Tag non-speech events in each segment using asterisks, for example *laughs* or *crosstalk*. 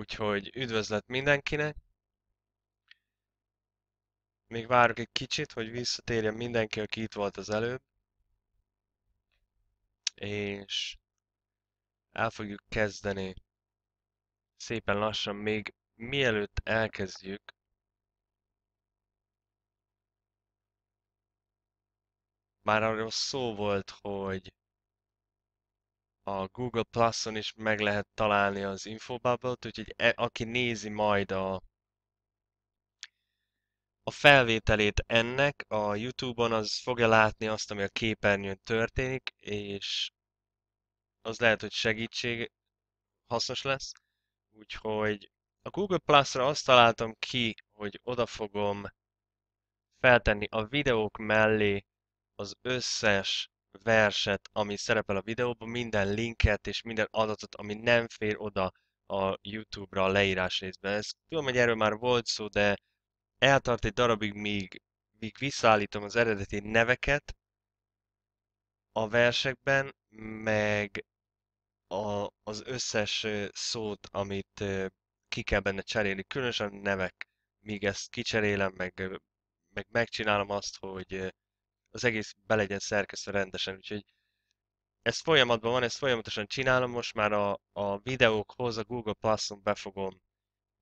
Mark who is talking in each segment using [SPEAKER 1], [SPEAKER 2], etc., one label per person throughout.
[SPEAKER 1] Úgyhogy üdvözlet mindenkinek. Még várok egy kicsit, hogy visszatérjen mindenki, aki itt volt az előbb. És el fogjuk kezdeni szépen lassan, még mielőtt elkezdjük, már arról szó volt, hogy a Google Plus-on is meg lehet találni az infobubble-t, úgyhogy e, aki nézi majd a, a felvételét ennek a YouTube-on, az fogja látni azt, ami a képernyőn történik, és az lehet, hogy segítség hasznos lesz. Úgyhogy a Google Plus-ra azt találtam ki, hogy oda fogom feltenni a videók mellé az összes verset, ami szerepel a videóban, minden linket és minden adatot, ami nem fér oda a YouTube-ra a leírás részben. Ez, tudom, hogy erről már volt szó, de eltart egy darabig, míg, míg visszaállítom az eredeti neveket a versekben, meg a, az összes szót, amit ki kell benne cserélni, különösen nevek, míg ezt kicserélem, meg, meg megcsinálom azt, hogy az egész be legyen szerkesztve rendesen, úgyhogy ez folyamatban van, ezt folyamatosan csinálom, most már a, a videókhoz a Google Plus-on be fogom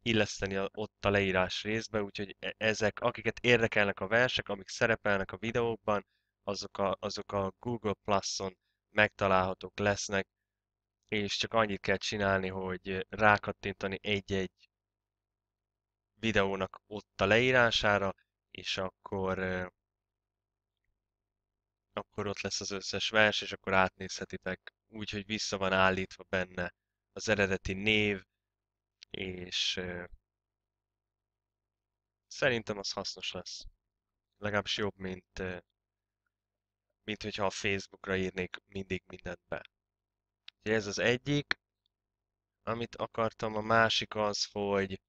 [SPEAKER 1] illeszteni a, ott a leírás részbe, úgyhogy e, ezek, akiket érdekelnek a versek, amik szerepelnek a videókban, azok a, azok a Google Plus-on megtalálhatók lesznek, és csak annyit kell csinálni, hogy rákattintani egy-egy videónak ott a leírására, és akkor akkor ott lesz az összes vers, és akkor átnézhetitek úgy, hogy vissza van állítva benne az eredeti név, és szerintem az hasznos lesz. Legalábbis jobb, mint, mint hogyha a Facebookra írnék mindig mindent be. Úgyhogy ez az egyik. Amit akartam, a másik az, hogy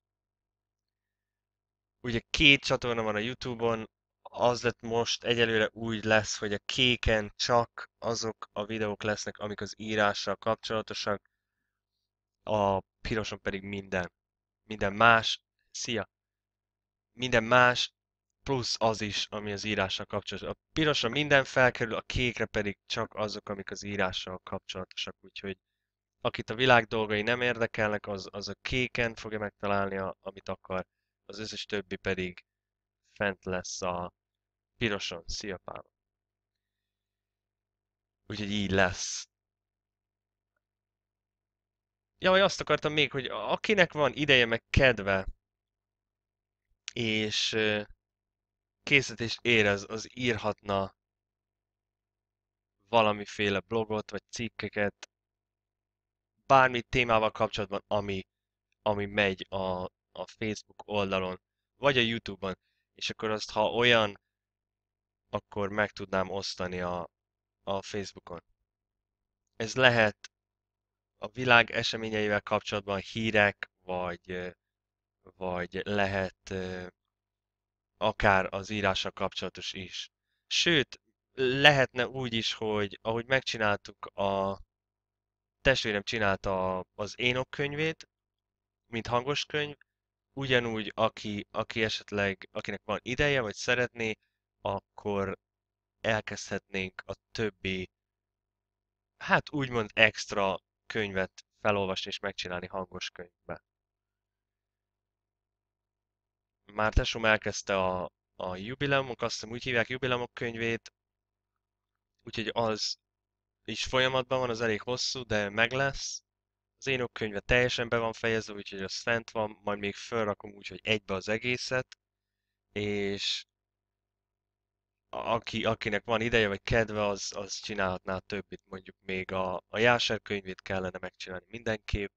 [SPEAKER 1] ugye két csatorna van a Youtube-on, az lett most egyelőre úgy lesz, hogy a kéken csak azok a videók lesznek, amik az írással kapcsolatosak, a piroson pedig minden. Minden más, szia! Minden más, plusz az is, ami az írással kapcsolatos. A pirosra minden felkerül, a kékre pedig csak azok, amik az írással kapcsolatosak, úgyhogy akit a világ dolgai nem érdekelnek, az, az a kéken fogja megtalálni, a, amit akar, az összes többi pedig fent lesz a pirosan, szia pál. Úgyhogy így lesz. Ja, vagy azt akartam még, hogy akinek van ideje meg kedve, és készítést érez, az írhatna valamiféle blogot, vagy cikkeket, bármi témával kapcsolatban, ami, ami megy a, a Facebook oldalon, vagy a Youtube-on, és akkor azt, ha olyan akkor meg tudnám osztani a, a Facebookon. Ez lehet a világ eseményeivel kapcsolatban hírek, vagy, vagy lehet akár az írással kapcsolatos is. Sőt, lehetne úgy is, hogy ahogy megcsináltuk a testvérem csinálta az énok könyvét, mint hangos könyv, ugyanúgy aki, aki esetleg, akinek van ideje, vagy szeretné, akkor elkezdhetnénk a többi, hát úgymond extra könyvet felolvasni és megcsinálni hangos könyvbe. Már tesóm elkezdte a, a jubileumok, azt hiszem úgy hívják jubileumok könyvét, úgyhogy az is folyamatban van, az elég hosszú, de meg lesz. Az én könyve teljesen be van fejezve, úgyhogy az fent van, majd még felrakom úgy, hogy egybe az egészet, és aki, akinek van ideje vagy kedve, az, az csinálhatná többit, mondjuk még a, a Jáser könyvét kellene megcsinálni mindenképp.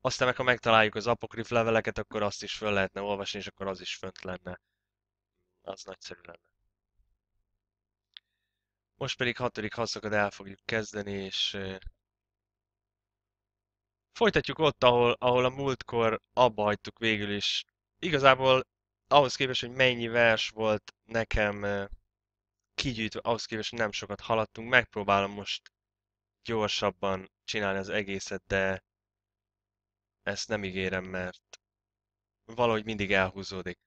[SPEAKER 1] Aztán meg, ha megtaláljuk az apokrif leveleket, akkor azt is föl lehetne olvasni, és akkor az is fönt lenne. Az nagyszerű lenne. Most pedig hatodik haszokat el fogjuk kezdeni, és folytatjuk ott, ahol, ahol a múltkor abba hagytuk végül is. Igazából ahhoz képest, hogy mennyi vers volt nekem kigyűjtve, ahhoz képest hogy nem sokat haladtunk, megpróbálom most gyorsabban csinálni az egészet, de ezt nem ígérem, mert valahogy mindig elhúzódik.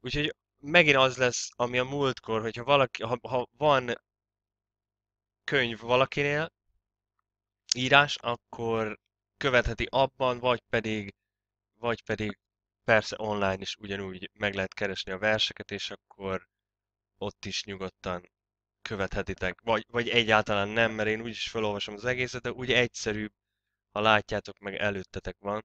[SPEAKER 1] Úgyhogy megint az lesz, ami a múltkor, hogyha valaki, ha, ha van könyv valakinél, írás, akkor követheti abban, vagy pedig, vagy pedig persze online is ugyanúgy meg lehet keresni a verseket, és akkor ott is nyugodtan követhetitek, vagy, vagy egyáltalán nem, mert én úgyis felolvasom az egészet, de úgy egyszerűbb, ha látjátok, meg előttetek van.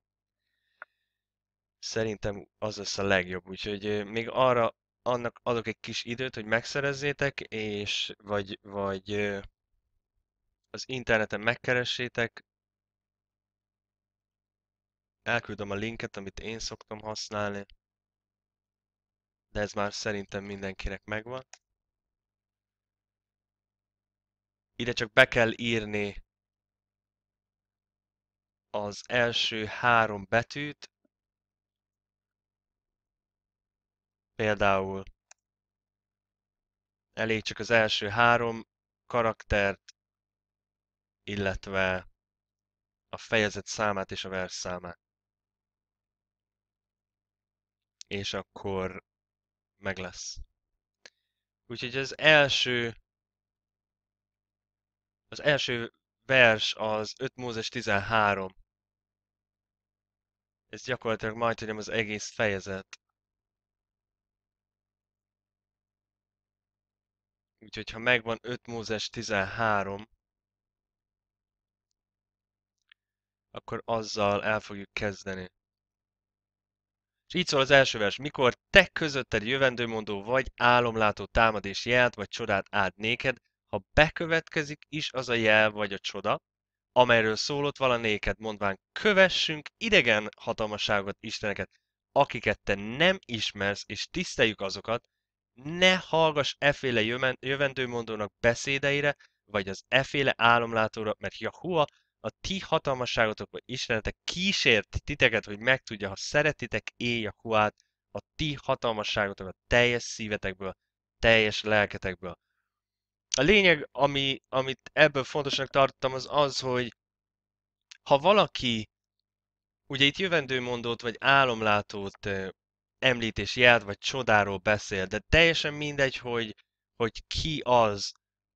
[SPEAKER 1] Szerintem az lesz a legjobb, úgyhogy még arra annak adok egy kis időt, hogy megszerezzétek, és vagy, vagy az interneten megkeressétek. Elküldöm a linket, amit én szoktam használni de ez már szerintem mindenkinek megvan. Ide csak be kell írni az első három betűt, például elég csak az első három karaktert, illetve a fejezet számát és a vers számát. És akkor meg lesz. Úgyhogy az első az első vers az 5 Mózes 13. Ez gyakorlatilag majd tudom az egész fejezet. Úgyhogy ha megvan 5 Mózes 13, akkor azzal el fogjuk kezdeni. És így szól az első vers, mikor te közötted jövendőmondó vagy, álomlátó támadés jelt vagy csodát áld néked, ha bekövetkezik is az a jel vagy a csoda, amelyről szólott vala néked, mondván kövessünk idegen hatalmaságot, isteneket, akiket te nem ismersz, és tiszteljük azokat, ne hallgass eféle jövendőmondónak beszédeire, vagy az eféle álomlátóra, mert Jahua a ti vagy Istenetek kísért titeket, hogy megtudja, ha szeretitek élj a ti a teljes szívetekből, teljes lelketekből. A lényeg, ami, amit ebből fontosnak tartottam, az az, hogy ha valaki, ugye itt jövendőmondót vagy álomlátót említés jelt, vagy csodáról beszél, de teljesen mindegy, hogy, hogy ki az,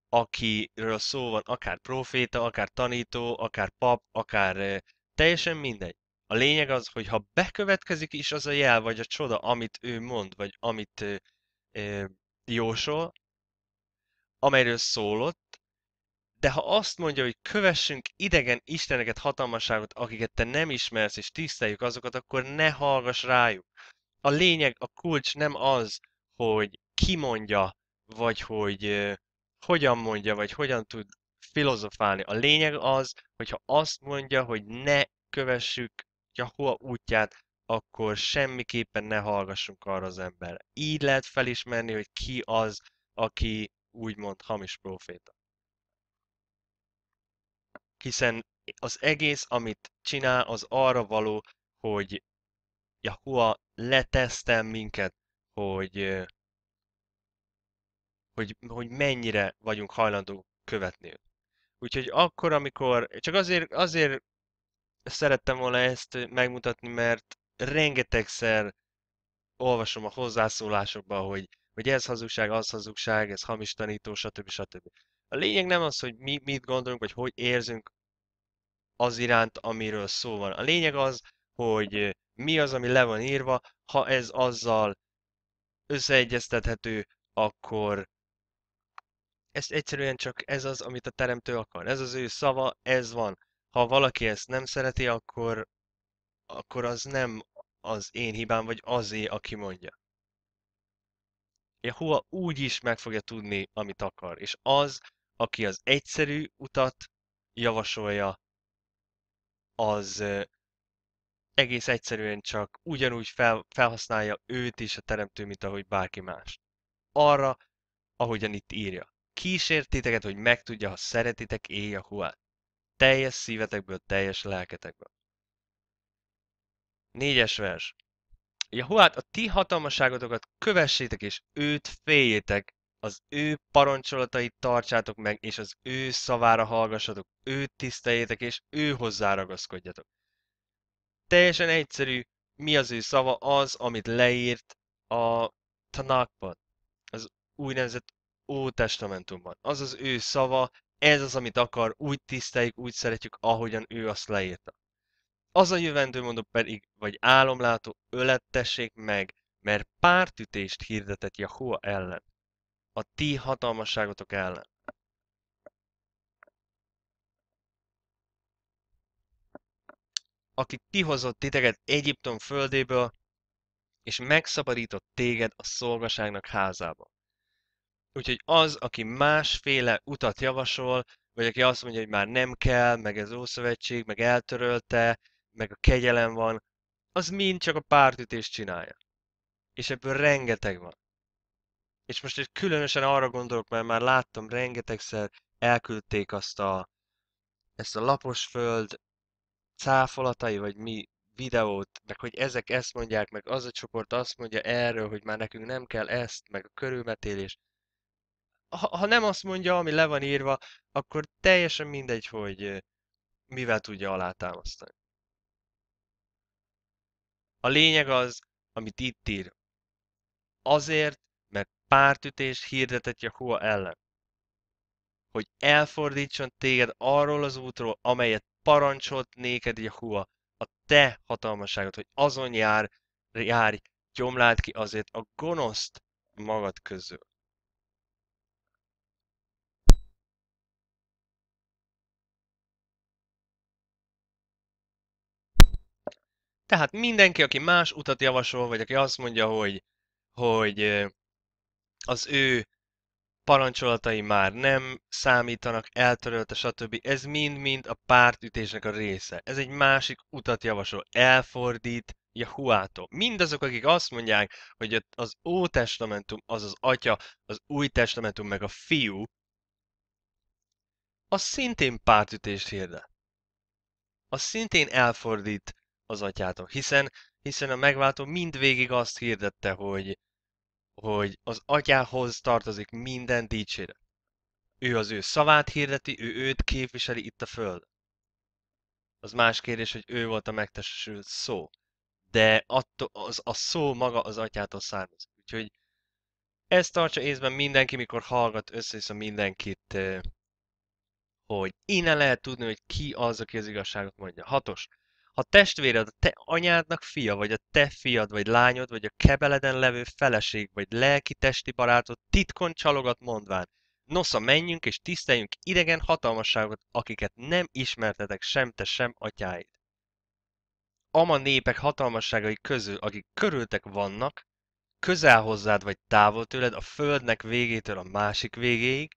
[SPEAKER 1] akiről szó van, akár proféta, akár tanító, akár pap, akár teljesen mindegy. A lényeg az, hogy ha bekövetkezik is az a jel, vagy a csoda, amit ő mond, vagy amit ő, ő, jósol, amelyről szólott, de ha azt mondja, hogy kövessünk idegen isteneket, hatalmasságot, akiket te nem ismersz, és tiszteljük azokat, akkor ne hallgass rájuk. A lényeg, a kulcs nem az, hogy kimondja, vagy hogy hogyan mondja, vagy hogyan tud filozofálni. A lényeg az, hogyha azt mondja, hogy ne kövessük Jahua útját, akkor semmiképpen ne hallgassunk arra az emberre. Így lehet felismerni, hogy ki az, aki úgymond hamis proféta. Hiszen az egész, amit csinál, az arra való, hogy Jahua letesztel minket, hogy hogy, hogy mennyire vagyunk hajlandó követni őt. Úgyhogy akkor, amikor... Csak azért, azért szerettem volna ezt megmutatni, mert rengetegszer olvasom a hozzászólásokban, hogy, hogy ez hazugság, az hazugság, ez hamis tanító, stb. stb. A lényeg nem az, hogy mi mit gondolunk, vagy hogy érzünk az iránt, amiről szó van. A lényeg az, hogy mi az, ami le van írva, ha ez azzal összeegyeztethető, akkor ezt egyszerűen csak ez az, amit a teremtő akar. Ez az ő szava, ez van. Ha valaki ezt nem szereti, akkor, akkor az nem az én hibám, vagy azé, aki mondja. Jehova úgy is meg fogja tudni, amit akar. És az, aki az egyszerű utat javasolja, az egész egyszerűen csak ugyanúgy fel, felhasználja őt is a teremtő, mint ahogy bárki más. Arra, ahogyan itt írja kísért titeket, hogy megtudja, ha szeretitek éjakulát. Teljes szívetekből, teljes lelketekből. Négyes vers. huát, a ti hatalmaságotokat kövessétek, és őt féljétek, az ő parancsolatait tartsátok meg, és az ő szavára hallgassatok, őt tiszteljétek, és ő hozzá ragaszkodjatok. Teljesen egyszerű, mi az ő szava, az, amit leírt a Tanakban, az úgynevezett testamentumban. Az az ő szava, ez az, amit akar, úgy tiszteljük, úgy szeretjük, ahogyan ő azt leírta. Az a mondó pedig, vagy álomlátó, ölettessék meg, mert pártütést hirdetett Jahua ellen, a ti hatalmasságotok ellen. aki kihozott titeket Egyiptom földéből, és megszabadított téged a szolgaságnak házába. Úgyhogy az, aki másféle utat javasol, vagy aki azt mondja, hogy már nem kell, meg ez Ószövetség, meg eltörölte, meg a kegyelem van, az mind csak a pártütést csinálja. És ebből rengeteg van. És most egy különösen arra gondolok, mert már láttam rengetegszer elküldték azt a, ezt a laposföld cáfolatai, vagy mi videót, meg hogy ezek ezt mondják, meg az a csoport azt mondja erről, hogy már nekünk nem kell ezt, meg a körülmetélés ha, ha nem azt mondja, ami le van írva, akkor teljesen mindegy, hogy mivel tudja alátámasztani. A lényeg az, amit itt ír. Azért, mert pártütés hirdetett Jahua ellen. Hogy elfordítson téged arról az útról, amelyet parancsolt néked Jahua, a te hatalmaságot, hogy azon jár, járj, gyomláld ki azért a gonoszt magad közül. Tehát mindenki, aki más utat javasol, vagy aki azt mondja, hogy, hogy az ő parancsolatai már nem számítanak, eltörölte, stb. Ez mind-mind a pártütésnek a része. Ez egy másik utat javasol, elfordít Jahuától. Mindazok, akik azt mondják, hogy az testamentum az az atya, az Új Testamentum meg a fiú, az szintén pártütést hirdet. Az szintén elfordít az atyátok. Hiszen, hiszen a megváltó mindvégig azt hirdette, hogy, hogy az atyához tartozik minden dicsére. Ő az ő szavát hirdeti, ő őt képviseli itt a föld. Az más kérdés, hogy ő volt a megtestesült szó. De attól, az, a szó maga az atyától származik. Úgyhogy ezt tartsa észben mindenki, mikor hallgat össze a mindenkit, hogy innen lehet tudni, hogy ki az, aki az igazságot mondja. Hatos ha testvéred a te anyádnak fia, vagy a te fiad, vagy lányod, vagy a kebeleden levő feleség, vagy lelki testi barátod titkon csalogat mondván, nosza menjünk és tiszteljünk idegen hatalmasságot, akiket nem ismertetek sem te, sem atyáid. Ama népek hatalmasságai közül, akik körültek vannak, közel hozzád vagy távol tőled, a földnek végétől a másik végéig,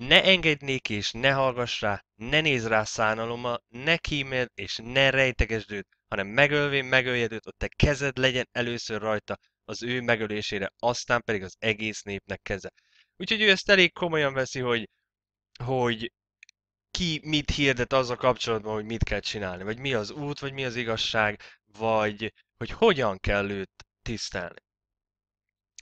[SPEAKER 1] ne engedj néki és ne hallgass rá, ne nézz rá szánalommal, ne kímél és ne rejtegesd őt, hanem megölvén megöljed őt, ott te kezed legyen először rajta az ő megölésére, aztán pedig az egész népnek keze. Úgyhogy ő ezt elég komolyan veszi, hogy, hogy ki mit hirdet az a kapcsolatban, hogy mit kell csinálni, vagy mi az út, vagy mi az igazság, vagy hogy hogyan kell őt tisztelni.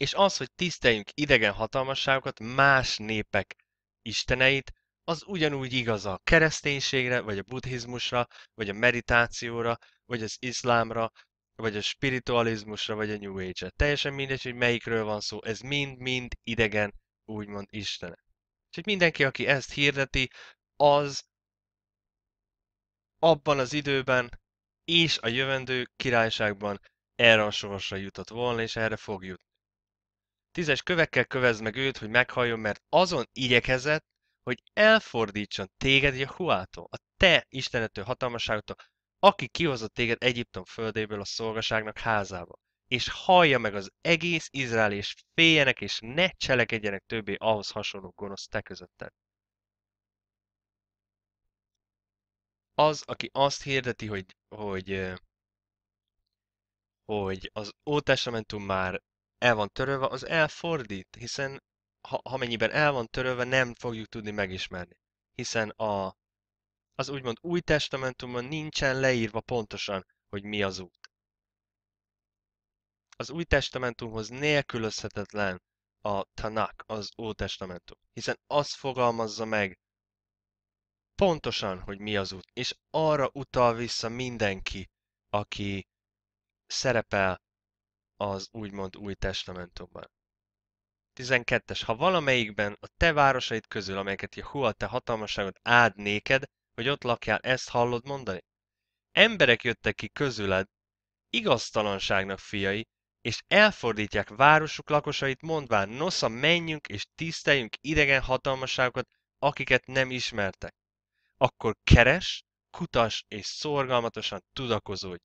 [SPEAKER 1] És az, hogy tiszteljünk idegen hatalmasságokat, más népek isteneit, az ugyanúgy igaz a kereszténységre, vagy a buddhizmusra, vagy a meditációra, vagy az iszlámra, vagy a spiritualizmusra, vagy a New Age-re. Teljesen mindegy, hogy melyikről van szó, ez mind-mind idegen, úgymond Istene. Úgyhogy mindenki, aki ezt hirdeti, az abban az időben és a jövendő királyságban erre a sorsra jutott volna, és erre fog jutni. Tízes kövekkel kövezd meg őt, hogy meghalljon, mert azon igyekezett, hogy elfordítson téged Jahuától, a te istenető hatalmaságotól, aki kihozott téged Egyiptom földéből a szolgaságnak házába, és hallja meg az egész Izrael, és féljenek, és ne cselekedjenek többé ahhoz hasonló gonosz te közötted. Az, aki azt hirdeti, hogy, hogy, hogy az Ótestamentum már el van törölve, az elfordít, hiszen ha, ha mennyiben el van törölve, nem fogjuk tudni megismerni. Hiszen a, az úgymond új testamentumban nincsen leírva pontosan, hogy mi az út. Az új testamentumhoz nélkülözhetetlen a Tanak, az testamentum, hiszen az fogalmazza meg pontosan, hogy mi az út, és arra utal vissza mindenki, aki szerepel az úgymond új testamentumban. 12 Ha valamelyikben a te városaid közül, amelyeket a te hatalmasságod áld néked, hogy ott lakjál, ezt hallod mondani? Emberek jöttek ki közüled, igaztalanságnak fiai, és elfordítják városuk lakosait, mondván, nosza menjünk és tiszteljünk idegen hatalmaságokat, akiket nem ismertek. Akkor keres, kutas és szorgalmatosan tudakozódj.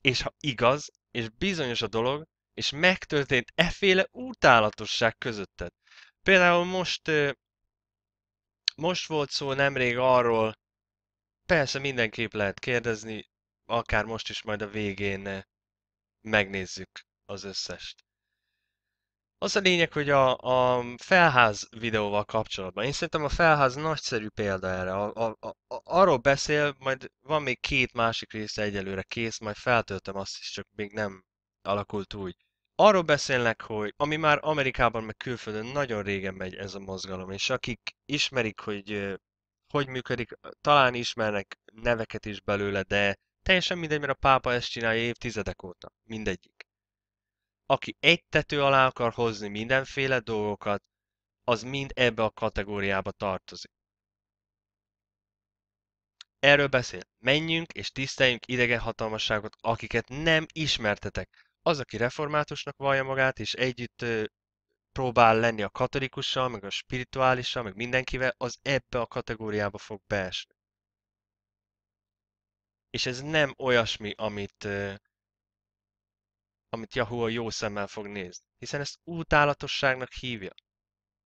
[SPEAKER 1] És ha igaz, és bizonyos a dolog, és megtörtént eféle utálatosság közötted. Például most, most volt szó nemrég arról, persze mindenképp lehet kérdezni, akár most is majd a végén megnézzük az összest. Az a lényeg, hogy a, a felház videóval kapcsolatban, én szerintem a felház nagyszerű példa erre. A, a, a, arról beszél, majd van még két másik része egyelőre kész, majd feltöltöm azt is, csak még nem alakult úgy. Arról beszélnek, hogy ami már Amerikában meg külföldön nagyon régen megy ez a mozgalom, és akik ismerik, hogy hogy működik, talán ismernek neveket is belőle, de teljesen mindegy, mert a pápa ezt csinálja évtizedek óta, mindegyik aki egy tető alá akar hozni mindenféle dolgokat, az mind ebbe a kategóriába tartozik. Erről beszél. Menjünk és tiszteljünk idegen hatalmasságot, akiket nem ismertetek. Az, aki reformátusnak vallja magát, és együtt próbál lenni a katolikussal, meg a spirituálissal, meg mindenkivel, az ebbe a kategóriába fog beesni. És ez nem olyasmi, amit amit Yahoo a jó szemmel fog nézni, hiszen ezt utálatosságnak hívja.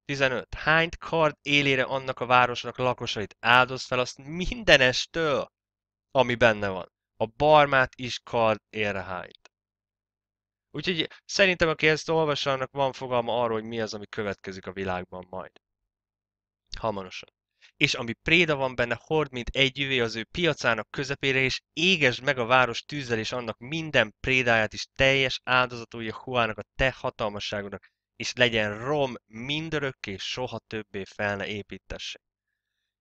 [SPEAKER 1] 15. Hány kard élére annak a városnak lakosait áldoz fel azt mindenestől, ami benne van. A barmát is kard élre hányt. Úgyhogy szerintem, aki ezt olvassa, annak van fogalma arról, hogy mi az, ami következik a világban majd. Hamarosan és ami préda van benne, hord mint egy üvé az ő piacának közepére, és égesd meg a város tűzzel és annak minden prédáját is teljes a huának a te hatalmasságodnak, és legyen rom mindörökké, soha többé fel ne építesse.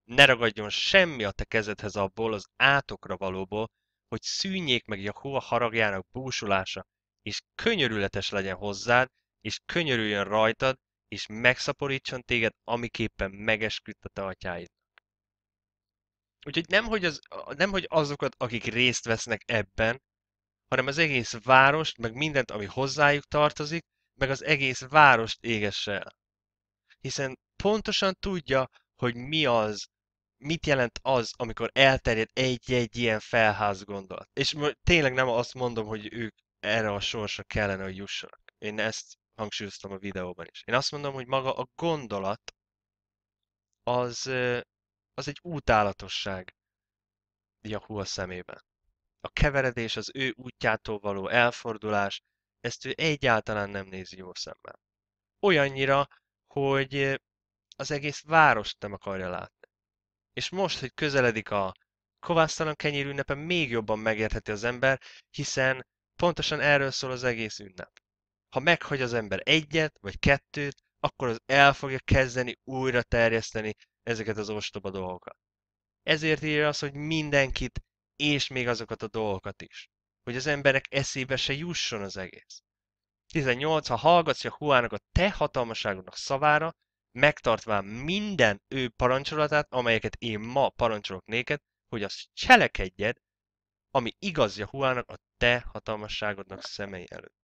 [SPEAKER 1] Ne ragadjon semmi a te kezedhez abból az átokra valóból, hogy szűnjék meg a hua haragjának búsulása, és könyörületes legyen hozzád, és könyörüljön rajtad, és megszaporítson téged, amiképpen megesküdt a te atyáidnak. Úgyhogy nem hogy, az, nem, hogy azokat, akik részt vesznek ebben, hanem az egész várost, meg mindent, ami hozzájuk tartozik, meg az egész várost égesse el. Hiszen pontosan tudja, hogy mi az, mit jelent az, amikor elterjed egy-egy ilyen felház gondolat. És tényleg nem azt mondom, hogy ők erre a sorsra kellene, hogy jussanak. Én ezt hangsúlyoztam a videóban is. Én azt mondom, hogy maga a gondolat az, az egy útállatosság, Yahoo szemében. A keveredés, az ő útjától való elfordulás, ezt ő egyáltalán nem nézi jó szemmel. Olyannyira, hogy az egész várost nem akarja látni. És most, hogy közeledik a kovásztalan kenyér ünnepe, még jobban megértheti az ember, hiszen pontosan erről szól az egész ünnep ha meghagy az ember egyet, vagy kettőt, akkor az el fogja kezdeni újra terjeszteni ezeket az ostoba dolgokat. Ezért írja az, hogy mindenkit, és még azokat a dolgokat is. Hogy az emberek eszébe se jusson az egész. 18. Ha hallgatsz Jahuának a te hatalmaságodnak szavára, megtartván minden ő parancsolatát, amelyeket én ma parancsolok néked, hogy azt cselekedjed, ami igaz Jahuának a te hatalmasságodnak szemei előtt.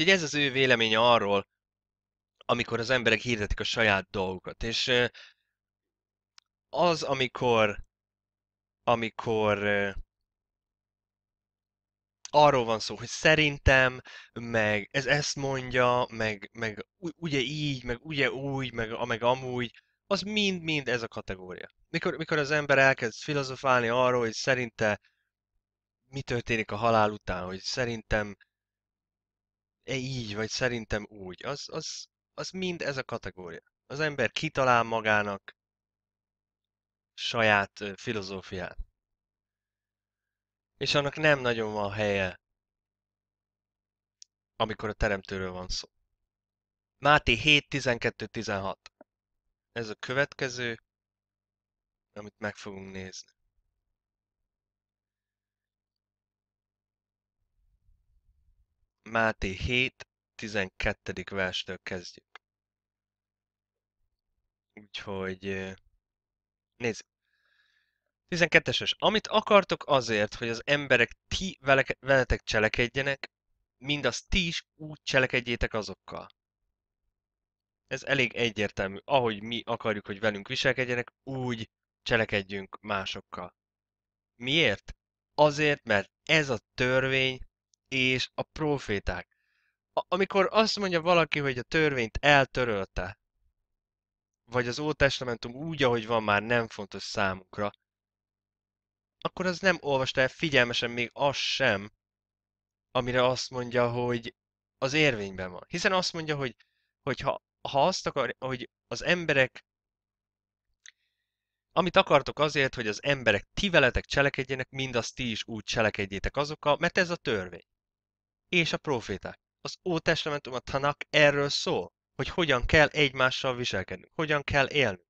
[SPEAKER 1] Úgyhogy ez az ő véleménye arról, amikor az emberek hirdetik a saját dolgukat. És az, amikor, amikor arról van szó, hogy szerintem, meg ez ezt mondja, meg, meg ugye így, meg ugye úgy, meg, meg amúgy, az mind-mind ez a kategória. Mikor, mikor az ember elkezd filozofálni arról, hogy szerinte mi történik a halál után, hogy szerintem E, így, vagy szerintem úgy, az, az, az mind ez a kategória. Az ember kitalál magának saját filozófiát. És annak nem nagyon van helye, amikor a teremtőről van szó. Máté 7, 12, 16. Ez a következő, amit meg fogunk nézni. Máté 7, 12. verstől kezdjük. Úgyhogy nézzük. 12-es. Amit akartok azért, hogy az emberek ti veleke, veletek cselekedjenek, mindazt ti is úgy cselekedjétek azokkal. Ez elég egyértelmű. Ahogy mi akarjuk, hogy velünk viselkedjenek, úgy cselekedjünk másokkal. Miért? Azért, mert ez a törvény és a proféták. A- amikor azt mondja valaki, hogy a törvényt eltörölte, vagy az Ótestamentum úgy, ahogy van már nem fontos számukra, akkor az nem olvasta el figyelmesen még az sem, amire azt mondja, hogy az érvényben van. Hiszen azt mondja, hogy, hogy ha, ha azt akar, hogy az emberek amit akartok azért, hogy az emberek ti veletek cselekedjenek, mindazt ti is úgy cselekedjétek azokkal, mert ez a törvény és a proféták. Az Testamentum a Tanak erről szól, hogy hogyan kell egymással viselkedni, hogyan kell élni.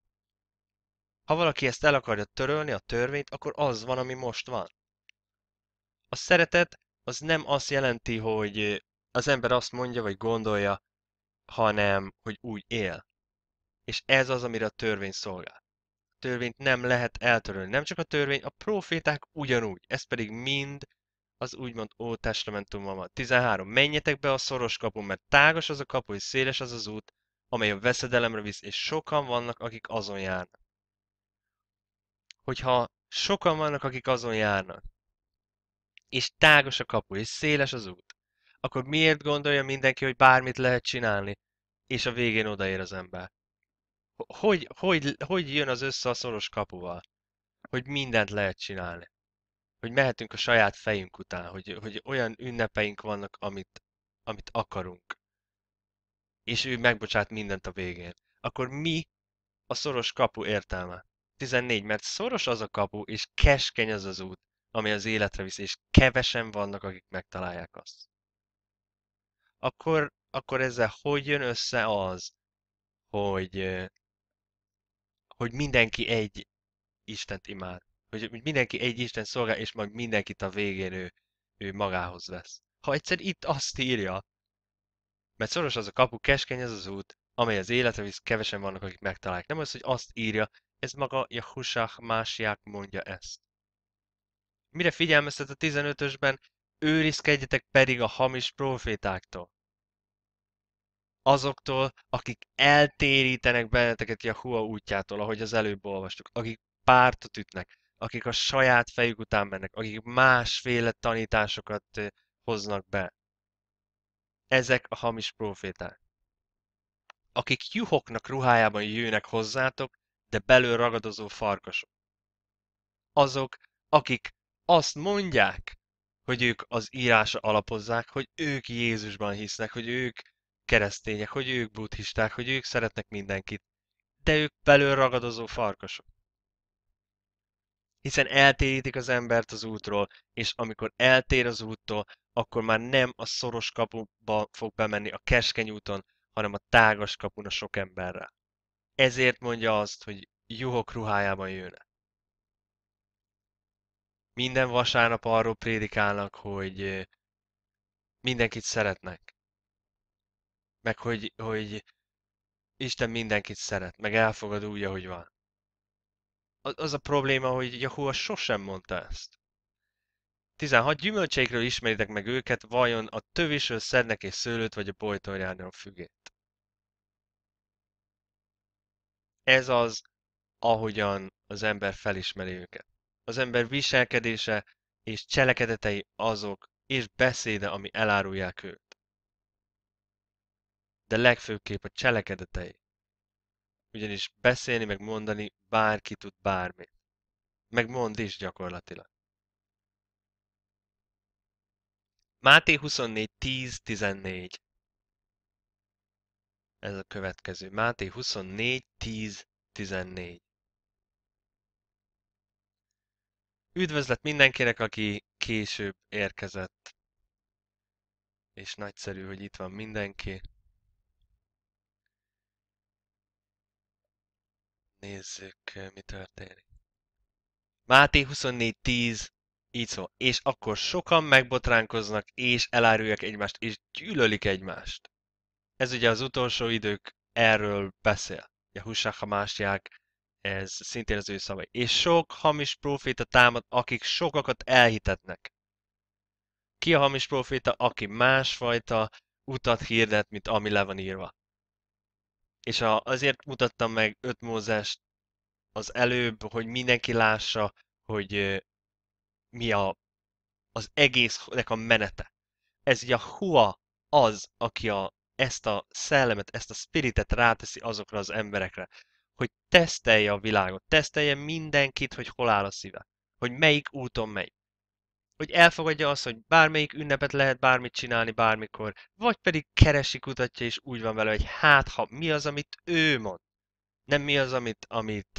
[SPEAKER 1] Ha valaki ezt el akarja törölni, a törvényt, akkor az van, ami most van. A szeretet az nem azt jelenti, hogy az ember azt mondja vagy gondolja, hanem hogy úgy él. És ez az, amire a törvény szolgál. A törvényt nem lehet eltörölni. Nem csak a törvény, a proféták ugyanúgy. Ez pedig mind az úgymond ó testamentum van. 13. Menjetek be a szoros kapun, mert tágas az a kapu és széles az az út, amely a veszedelemre visz, és sokan vannak, akik azon járnak. Hogyha sokan vannak, akik azon járnak, és tágos a kapu, és széles az út, akkor miért gondolja mindenki, hogy bármit lehet csinálni, és a végén odaér az ember? Hogy, hogy, hogy jön az össze a szoros kapuval? Hogy mindent lehet csinálni? hogy mehetünk a saját fejünk után, hogy, hogy olyan ünnepeink vannak, amit, amit akarunk. És ő megbocsát mindent a végén. Akkor mi a szoros kapu értelme? 14, mert szoros az a kapu, és keskeny az az út, ami az életre visz, és kevesen vannak, akik megtalálják azt. Akkor, akkor ezzel hogy jön össze az, hogy, hogy mindenki egy Istent imád? hogy mindenki egy Isten szolgál, és majd mindenkit a végén ő, ő magához vesz. Ha egyszer itt azt írja, mert szoros az a kapu, keskeny az az út, amely az életre visz, kevesen vannak, akik megtalálják. Nem az, hogy azt írja, ez maga Jahusach Másiák mondja ezt. Mire figyelmeztet a 15-ösben? Őrizkedjetek pedig a hamis profétáktól. Azoktól, akik eltérítenek benneteket Jahua útjától, ahogy az előbb olvastuk, akik pártot ütnek, akik a saját fejük után mennek, akik másféle tanításokat hoznak be. Ezek a hamis proféták. Akik juhoknak ruhájában jönnek hozzátok, de belül ragadozó farkasok. Azok, akik azt mondják, hogy ők az írása alapozzák, hogy ők Jézusban hisznek, hogy ők keresztények, hogy ők buddhisták, hogy ők szeretnek mindenkit, de ők belül ragadozó farkasok hiszen eltérítik az embert az útról, és amikor eltér az úttól, akkor már nem a szoros kapuba fog bemenni a keskeny úton, hanem a tágas kapun a sok emberre. Ezért mondja azt, hogy juhok ruhájában jönne. Minden vasárnap arról prédikálnak, hogy mindenkit szeretnek. Meg hogy, hogy Isten mindenkit szeret, meg elfogad úgy, ahogy van az a probléma, hogy Yahoo sosem mondta ezt. 16 gyümölcseikről ismeritek meg őket, vajon a tövisről szednek és szőlőt, vagy a bojtorjáról fügét. Ez az, ahogyan az ember felismeri őket. Az ember viselkedése és cselekedetei azok, és beszéde, ami elárulják őt. De legfőképp a cselekedetei ugyanis beszélni, meg mondani bárki tud bármit. Meg mond is gyakorlatilag. Máté 24, 10, 14. Ez a következő. Máté 24, 10, 14. Üdvözlet mindenkinek, aki később érkezett. És nagyszerű, hogy itt van mindenki. Nézzük, mi történik. Máté 24.10 így szó, És akkor sokan megbotránkoznak, és elárulják egymást, és gyűlölik egymást. Ez ugye az utolsó idők erről beszél. Jahusák, a másják, ez szintén az ő szavai. És sok hamis proféta támad, akik sokakat elhitetnek. Ki a hamis proféta, aki másfajta utat hirdet, mint ami le van írva és a, azért mutattam meg öt mózást az előbb, hogy mindenki lássa, hogy mi a, az egésznek a menete. Ez a hua az, aki a, ezt a szellemet, ezt a spiritet ráteszi azokra az emberekre, hogy tesztelje a világot, tesztelje mindenkit, hogy hol áll a szíve, hogy melyik úton megy hogy elfogadja azt, hogy bármelyik ünnepet lehet bármit csinálni bármikor, vagy pedig keresi, kutatja, és úgy van vele, hogy hát ha mi az, amit ő mond. Nem mi az, amit, amit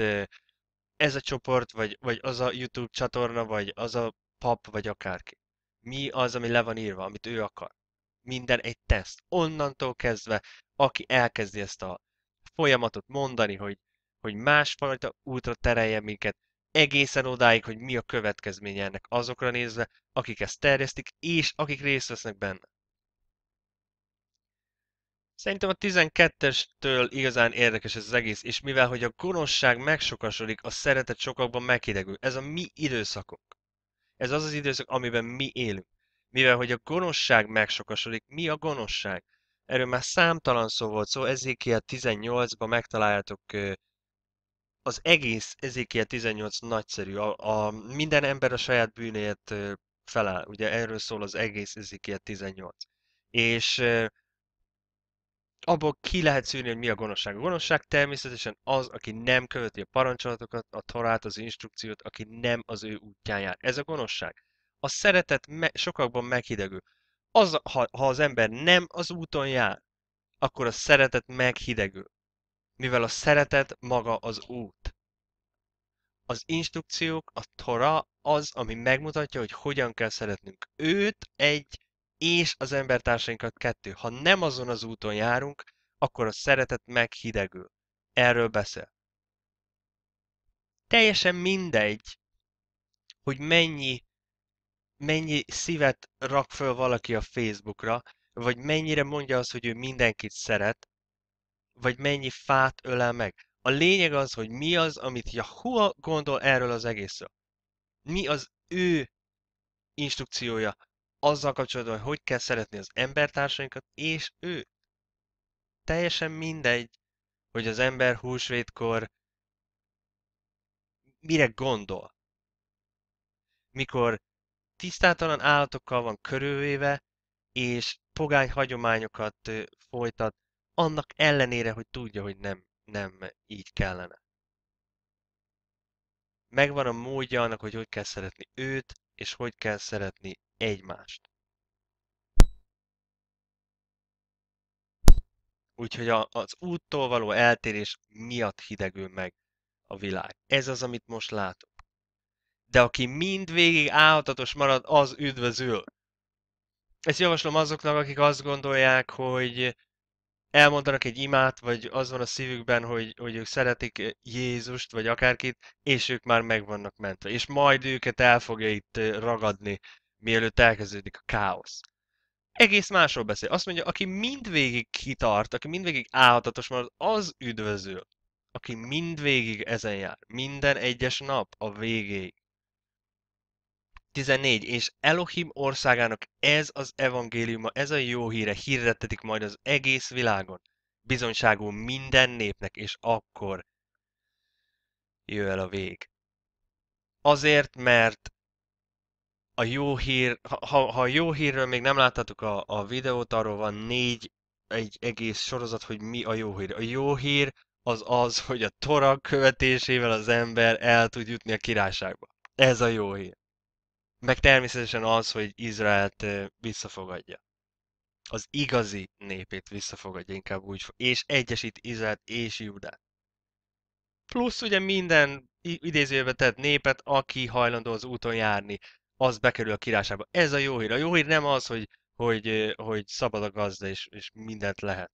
[SPEAKER 1] ez a csoport, vagy, vagy az a YouTube csatorna, vagy az a pap, vagy akárki. Mi az, ami le van írva, amit ő akar. Minden egy teszt. Onnantól kezdve, aki elkezdi ezt a folyamatot mondani, hogy, hogy másfajta útra terelje minket, egészen odáig, hogy mi a következménye ennek azokra nézve, akik ezt terjesztik, és akik részt vesznek benne. Szerintem a 12-estől igazán érdekes ez az egész, és mivel hogy a gonoszság megsokasodik, a szeretet sokakban meghidegül. Ez a mi időszakok. Ez az az időszak, amiben mi élünk. Mivel hogy a gonoszság megsokasodik, mi a gonoszság? Erről már számtalan szó volt szó, a 18-ban megtaláljátok az egész Ezékiel 18 nagyszerű. A, a, minden ember a saját bűnéért feláll. Ugye erről szól az egész Ezékiel 18. És abból ki lehet szűrni, hogy mi a gonoszság. A gonoszság természetesen az, aki nem követi a parancsolatokat, a torát, az instrukciót, aki nem az ő útján jár. Ez a gonoszság. A szeretet me- sokakban meghidegül. Az, ha, ha az ember nem az úton jár, akkor a szeretet meghidegül mivel a szeretet maga az út. Az instrukciók, a tora az, ami megmutatja, hogy hogyan kell szeretnünk őt, egy, és az embertársainkat kettő. Ha nem azon az úton járunk, akkor a szeretet meghidegül. Erről beszél. Teljesen mindegy, hogy mennyi, mennyi szívet rak föl valaki a Facebookra, vagy mennyire mondja azt, hogy ő mindenkit szeret, vagy mennyi fát ölel meg. A lényeg az, hogy mi az, amit Yahua gondol erről az egészről. Mi az ő instrukciója azzal kapcsolatban, hogy hogy kell szeretni az embertársainkat, és ő. Teljesen mindegy, hogy az ember húsvétkor mire gondol. Mikor tisztátalan állatokkal van körülvéve, és pogány hagyományokat folytat, annak ellenére, hogy tudja, hogy nem, nem így kellene. Megvan a módja annak, hogy hogy kell szeretni őt, és hogy kell szeretni egymást. Úgyhogy a, az úttól való eltérés miatt hidegül meg a világ. Ez az, amit most látok. De aki mindvégig állhatatos marad, az üdvözül. Ezt javaslom azoknak, akik azt gondolják, hogy elmondanak egy imát, vagy az van a szívükben, hogy, hogy ők szeretik Jézust, vagy akárkit, és ők már meg vannak mentve. És majd őket el fogja itt ragadni, mielőtt elkezdődik a káosz. Egész másról beszél. Azt mondja, aki mindvégig kitart, aki mindvégig állhatatos marad, az üdvözül. Aki mindvégig ezen jár. Minden egyes nap a végéig. 14. És Elohim országának ez az evangéliuma, ez a jó híre hirdetetik majd az egész világon, bizonyságú minden népnek, és akkor jöjj el a vég. Azért, mert a jó hír, ha, ha a jó hírről még nem láttatok a, a videót, arról van négy, egy egész sorozat, hogy mi a jó hír. A jó hír az az, hogy a torak követésével az ember el tud jutni a királyságba. Ez a jó hír. Meg természetesen az, hogy Izraelt visszafogadja. Az igazi népét visszafogadja inkább úgy, és egyesít Izraelt és Judát. Plusz ugye minden idézőjelben tett népet, aki hajlandó az úton járni, az bekerül a királyságba. Ez a jó hír. A jó hír nem az, hogy, hogy, hogy szabad a gazda, és, és mindent lehet.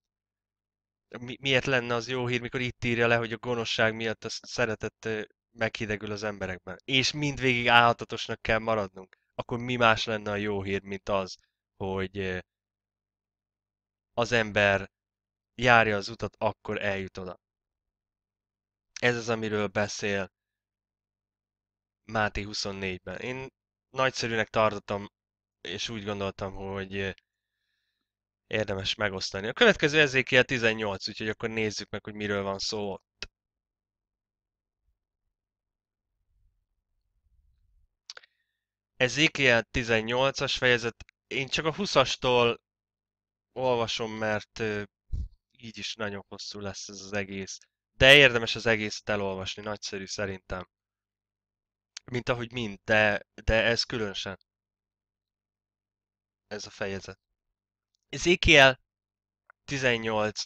[SPEAKER 1] Mi, miért lenne az jó hír, mikor itt írja le, hogy a gonoszság miatt a szeretett meghidegül az emberekben, és mindvégig állhatatosnak kell maradnunk, akkor mi más lenne a jó hír, mint az, hogy az ember járja az utat, akkor eljut oda. Ez az, amiről beszél Máté 24-ben. Én nagyszerűnek tartottam, és úgy gondoltam, hogy érdemes megosztani. A következő ezékiel 18, úgyhogy akkor nézzük meg, hogy miről van szó ott. Ezékiel 18-as fejezet, én csak a 20-astól olvasom, mert így is nagyon hosszú lesz ez az egész. De érdemes az egészet elolvasni, nagyszerű szerintem. Mint ahogy mind, de, de ez különösen. Ez a fejezet. Ezékiel 18-20.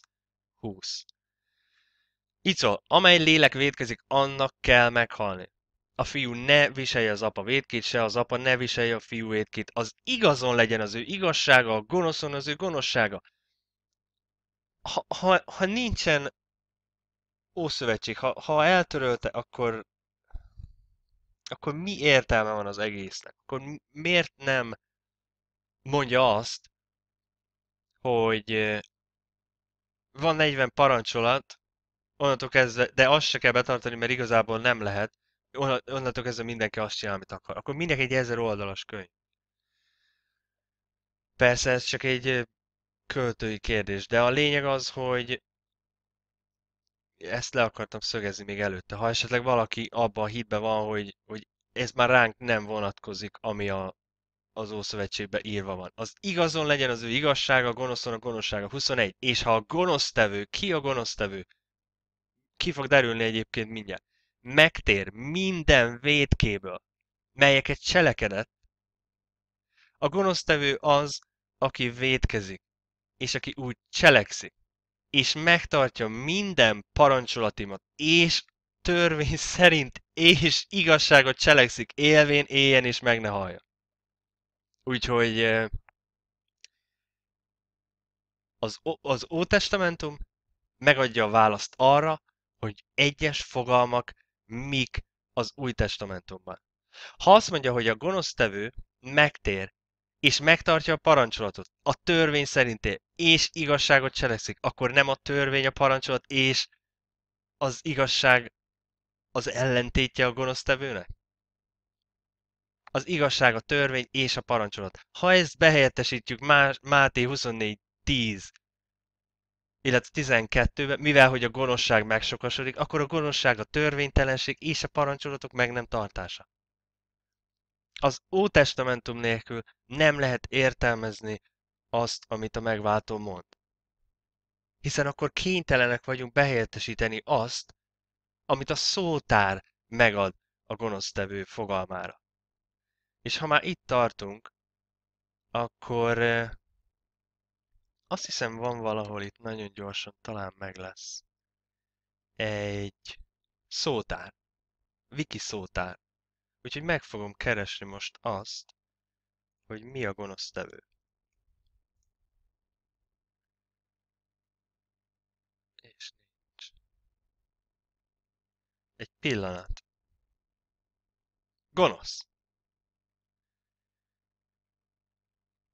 [SPEAKER 1] Ico, amely lélek védkezik, annak kell meghalni a fiú ne viselje az apa védkét, se az apa ne viselje a fiú védkét, Az igazon legyen az ő igazsága, a gonoszon az ő gonoszsága. Ha, ha, ha nincsen Ószövetség, ha, ha eltörölte, akkor akkor mi értelme van az egésznek? Akkor miért nem mondja azt, hogy van 40 parancsolat, onnantól kezdve, de azt se kell betartani, mert igazából nem lehet, onnantól kezdve mindenki azt csinál, amit akar. Akkor mindenki egy ezer oldalas könyv. Persze ez csak egy költői kérdés, de a lényeg az, hogy ezt le akartam szögezni még előtte. Ha esetleg valaki abban a hitben van, hogy, hogy ez már ránk nem vonatkozik, ami a, az Ószövetségben írva van. Az igazon legyen az ő igazsága, a gonoszon a gonoszsága 21. És ha a gonosztevő, ki a gonosztevő? Ki fog derülni egyébként mindjárt megtér minden védkéből, melyeket cselekedett, a gonosztevő az, aki védkezik, és aki úgy cselekszik, és megtartja minden parancsolatimat, és törvény szerint és igazságot cselekszik, élvén, éljen és meg ne hallja. Úgyhogy az, az Testamentum megadja a választ arra, hogy egyes fogalmak mik az Új Testamentumban. Ha azt mondja, hogy a gonosztevő megtér, és megtartja a parancsolatot, a törvény szerint él, és igazságot cselekszik, akkor nem a törvény a parancsolat, és az igazság az ellentétje a gonosztevőnek? Az igazság, a törvény és a parancsolat. Ha ezt behelyettesítjük Má- Máté 10 illetve 12-ben, mivel hogy a gonoszság megsokasodik, akkor a gonoszság a törvénytelenség és a parancsolatok meg nem tartása. Az Testamentum nélkül nem lehet értelmezni azt, amit a megváltó mond. Hiszen akkor kénytelenek vagyunk behelyettesíteni azt, amit a szótár megad a gonosztevő fogalmára. És ha már itt tartunk, akkor eh, azt hiszem van valahol itt, nagyon gyorsan talán meg lesz. Egy szótár. Wiki szótár. Úgyhogy meg fogom keresni most azt, hogy mi a gonosztevő. És nincs. Egy pillanat. Gonosz.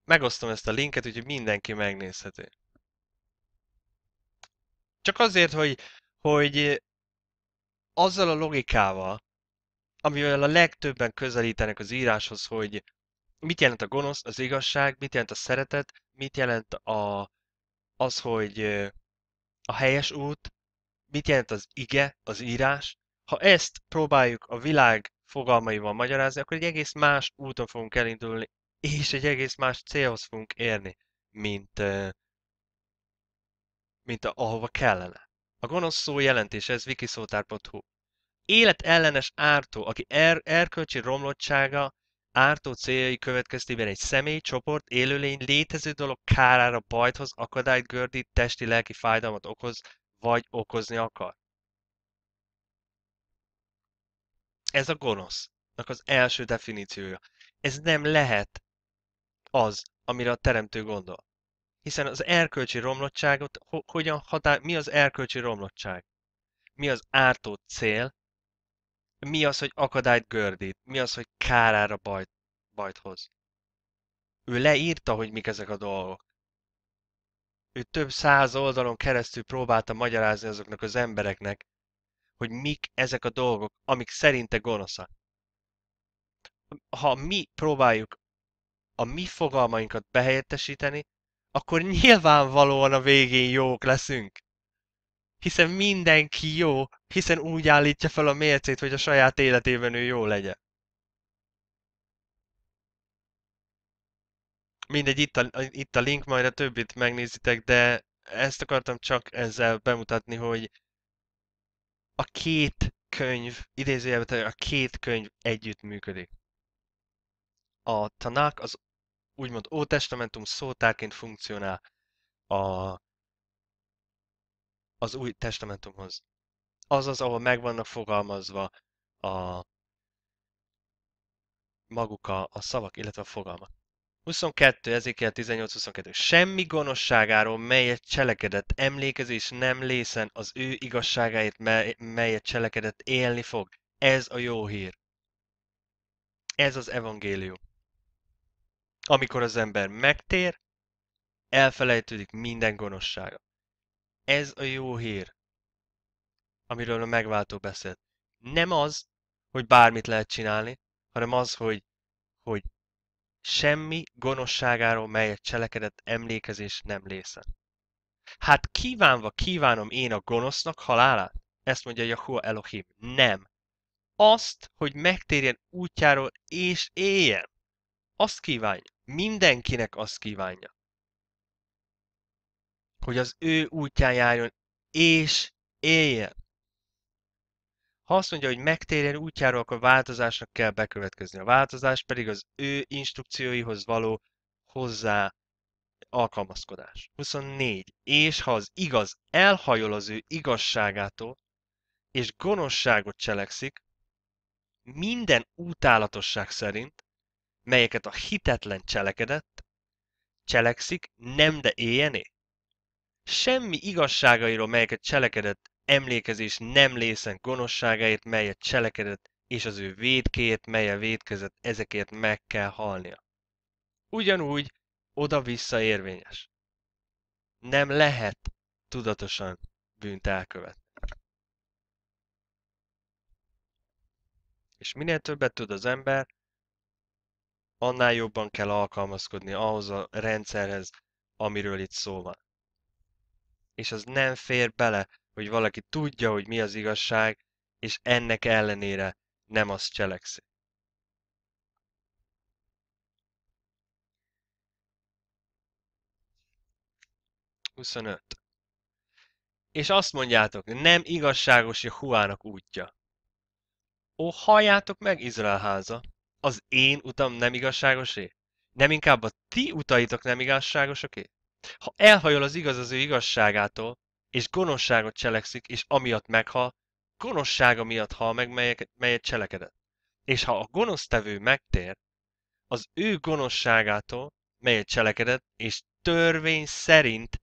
[SPEAKER 1] megosztom ezt a linket, úgyhogy mindenki megnézheti. Csak azért, hogy, hogy azzal a logikával, amivel a legtöbben közelítenek az íráshoz, hogy mit jelent a gonosz, az igazság, mit jelent a szeretet, mit jelent a, az, hogy a helyes út, mit jelent az ige, az írás. Ha ezt próbáljuk a világ fogalmaival magyarázni, akkor egy egész más úton fogunk elindulni, és egy egész más célhoz fogunk érni, mint, mint a, ahova kellene. A gonosz szó jelentése, ez wikiszótár.hu. Életellenes ártó, aki er, erkölcsi romlottsága ártó céljai következtében egy személy, csoport, élőlény létező dolog kárára bajthoz, akadályt gördít, testi-lelki fájdalmat okoz, vagy okozni akar. Ez a gonosznak az első definíciója. Ez nem lehet az, amire a teremtő gondol. Hiszen az erkölcsi romlottságot, ho- hogyan határ, mi az erkölcsi romlottság? Mi az ártó cél? Mi az, hogy akadályt gördít? Mi az, hogy kárára bajt, bajt hoz? Ő leírta, hogy mik ezek a dolgok. Ő több száz oldalon keresztül próbálta magyarázni azoknak az embereknek, hogy mik ezek a dolgok, amik szerinte gonoszak. Ha mi próbáljuk a mi fogalmainkat behelyettesíteni, akkor nyilvánvalóan a végén jók leszünk. Hiszen mindenki jó, hiszen úgy állítja fel a mércét, hogy a saját életében ő jó legyen. Mindegy, itt a, itt a link, majd a többit megnézitek, de ezt akartam csak ezzel bemutatni, hogy a két könyv, idézőjelben a két könyv együtt működik. A Tanák az úgymond ótestamentum szótárként funkcionál a, az új testamentumhoz. Azaz, ahol meg vannak fogalmazva a maguk a, a szavak, illetve a fogalmak. 22. 18. 22 Semmi gonoszságáról, melyet cselekedett, emlékezés nem lészen az ő igazságáért, melyet cselekedett, élni fog. Ez a jó hír. Ez az evangélium. Amikor az ember megtér, elfelejtődik minden gonoszsága. Ez a jó hír, amiről a megváltó beszélt. Nem az, hogy bármit lehet csinálni, hanem az, hogy, hogy semmi gonoszságáról, melyet cselekedett emlékezés nem lészen. Hát kívánva kívánom én a gonosznak halálát? Ezt mondja Jahua Elohim. Nem. Azt, hogy megtérjen útjáról és éljen. Azt kívánja mindenkinek azt kívánja, hogy az ő útján járjon, és éljen. Ha azt mondja, hogy megtérjen útjáról, akkor változásnak kell bekövetkezni. A változás pedig az ő instrukcióihoz való hozzá alkalmazkodás. 24. És ha az igaz elhajol az ő igazságától, és gonoszságot cselekszik, minden utálatosság szerint, melyeket a hitetlen cselekedett, cselekszik, nem de éljené? Semmi igazságairól, melyeket cselekedett, emlékezés nem lészen gonoszságáért, melyet cselekedett, és az ő mely melye védkezett, ezekért meg kell halnia. Ugyanúgy oda-vissza érvényes. Nem lehet tudatosan bűnt elkövetni. És minél többet tud az ember, annál jobban kell alkalmazkodni ahhoz a rendszerhez, amiről itt szó van. És az nem fér bele, hogy valaki tudja, hogy mi az igazság, és ennek ellenére nem azt cselekszik. Huszonöt. És azt mondjátok, nem igazságos Jehuának útja. Ó, halljátok meg, Izrael háza! az én utam nem igazságosé? Nem inkább a ti utaitok nem igazságosoké? Ha elhajol az igaz az ő igazságától, és gonoszságot cselekszik, és amiatt meghal, gonoszsága miatt hal meg, melyet, melyet cselekedett. És ha a gonosztevő megtér, az ő gonoszságától, melyet cselekedett, és törvény szerint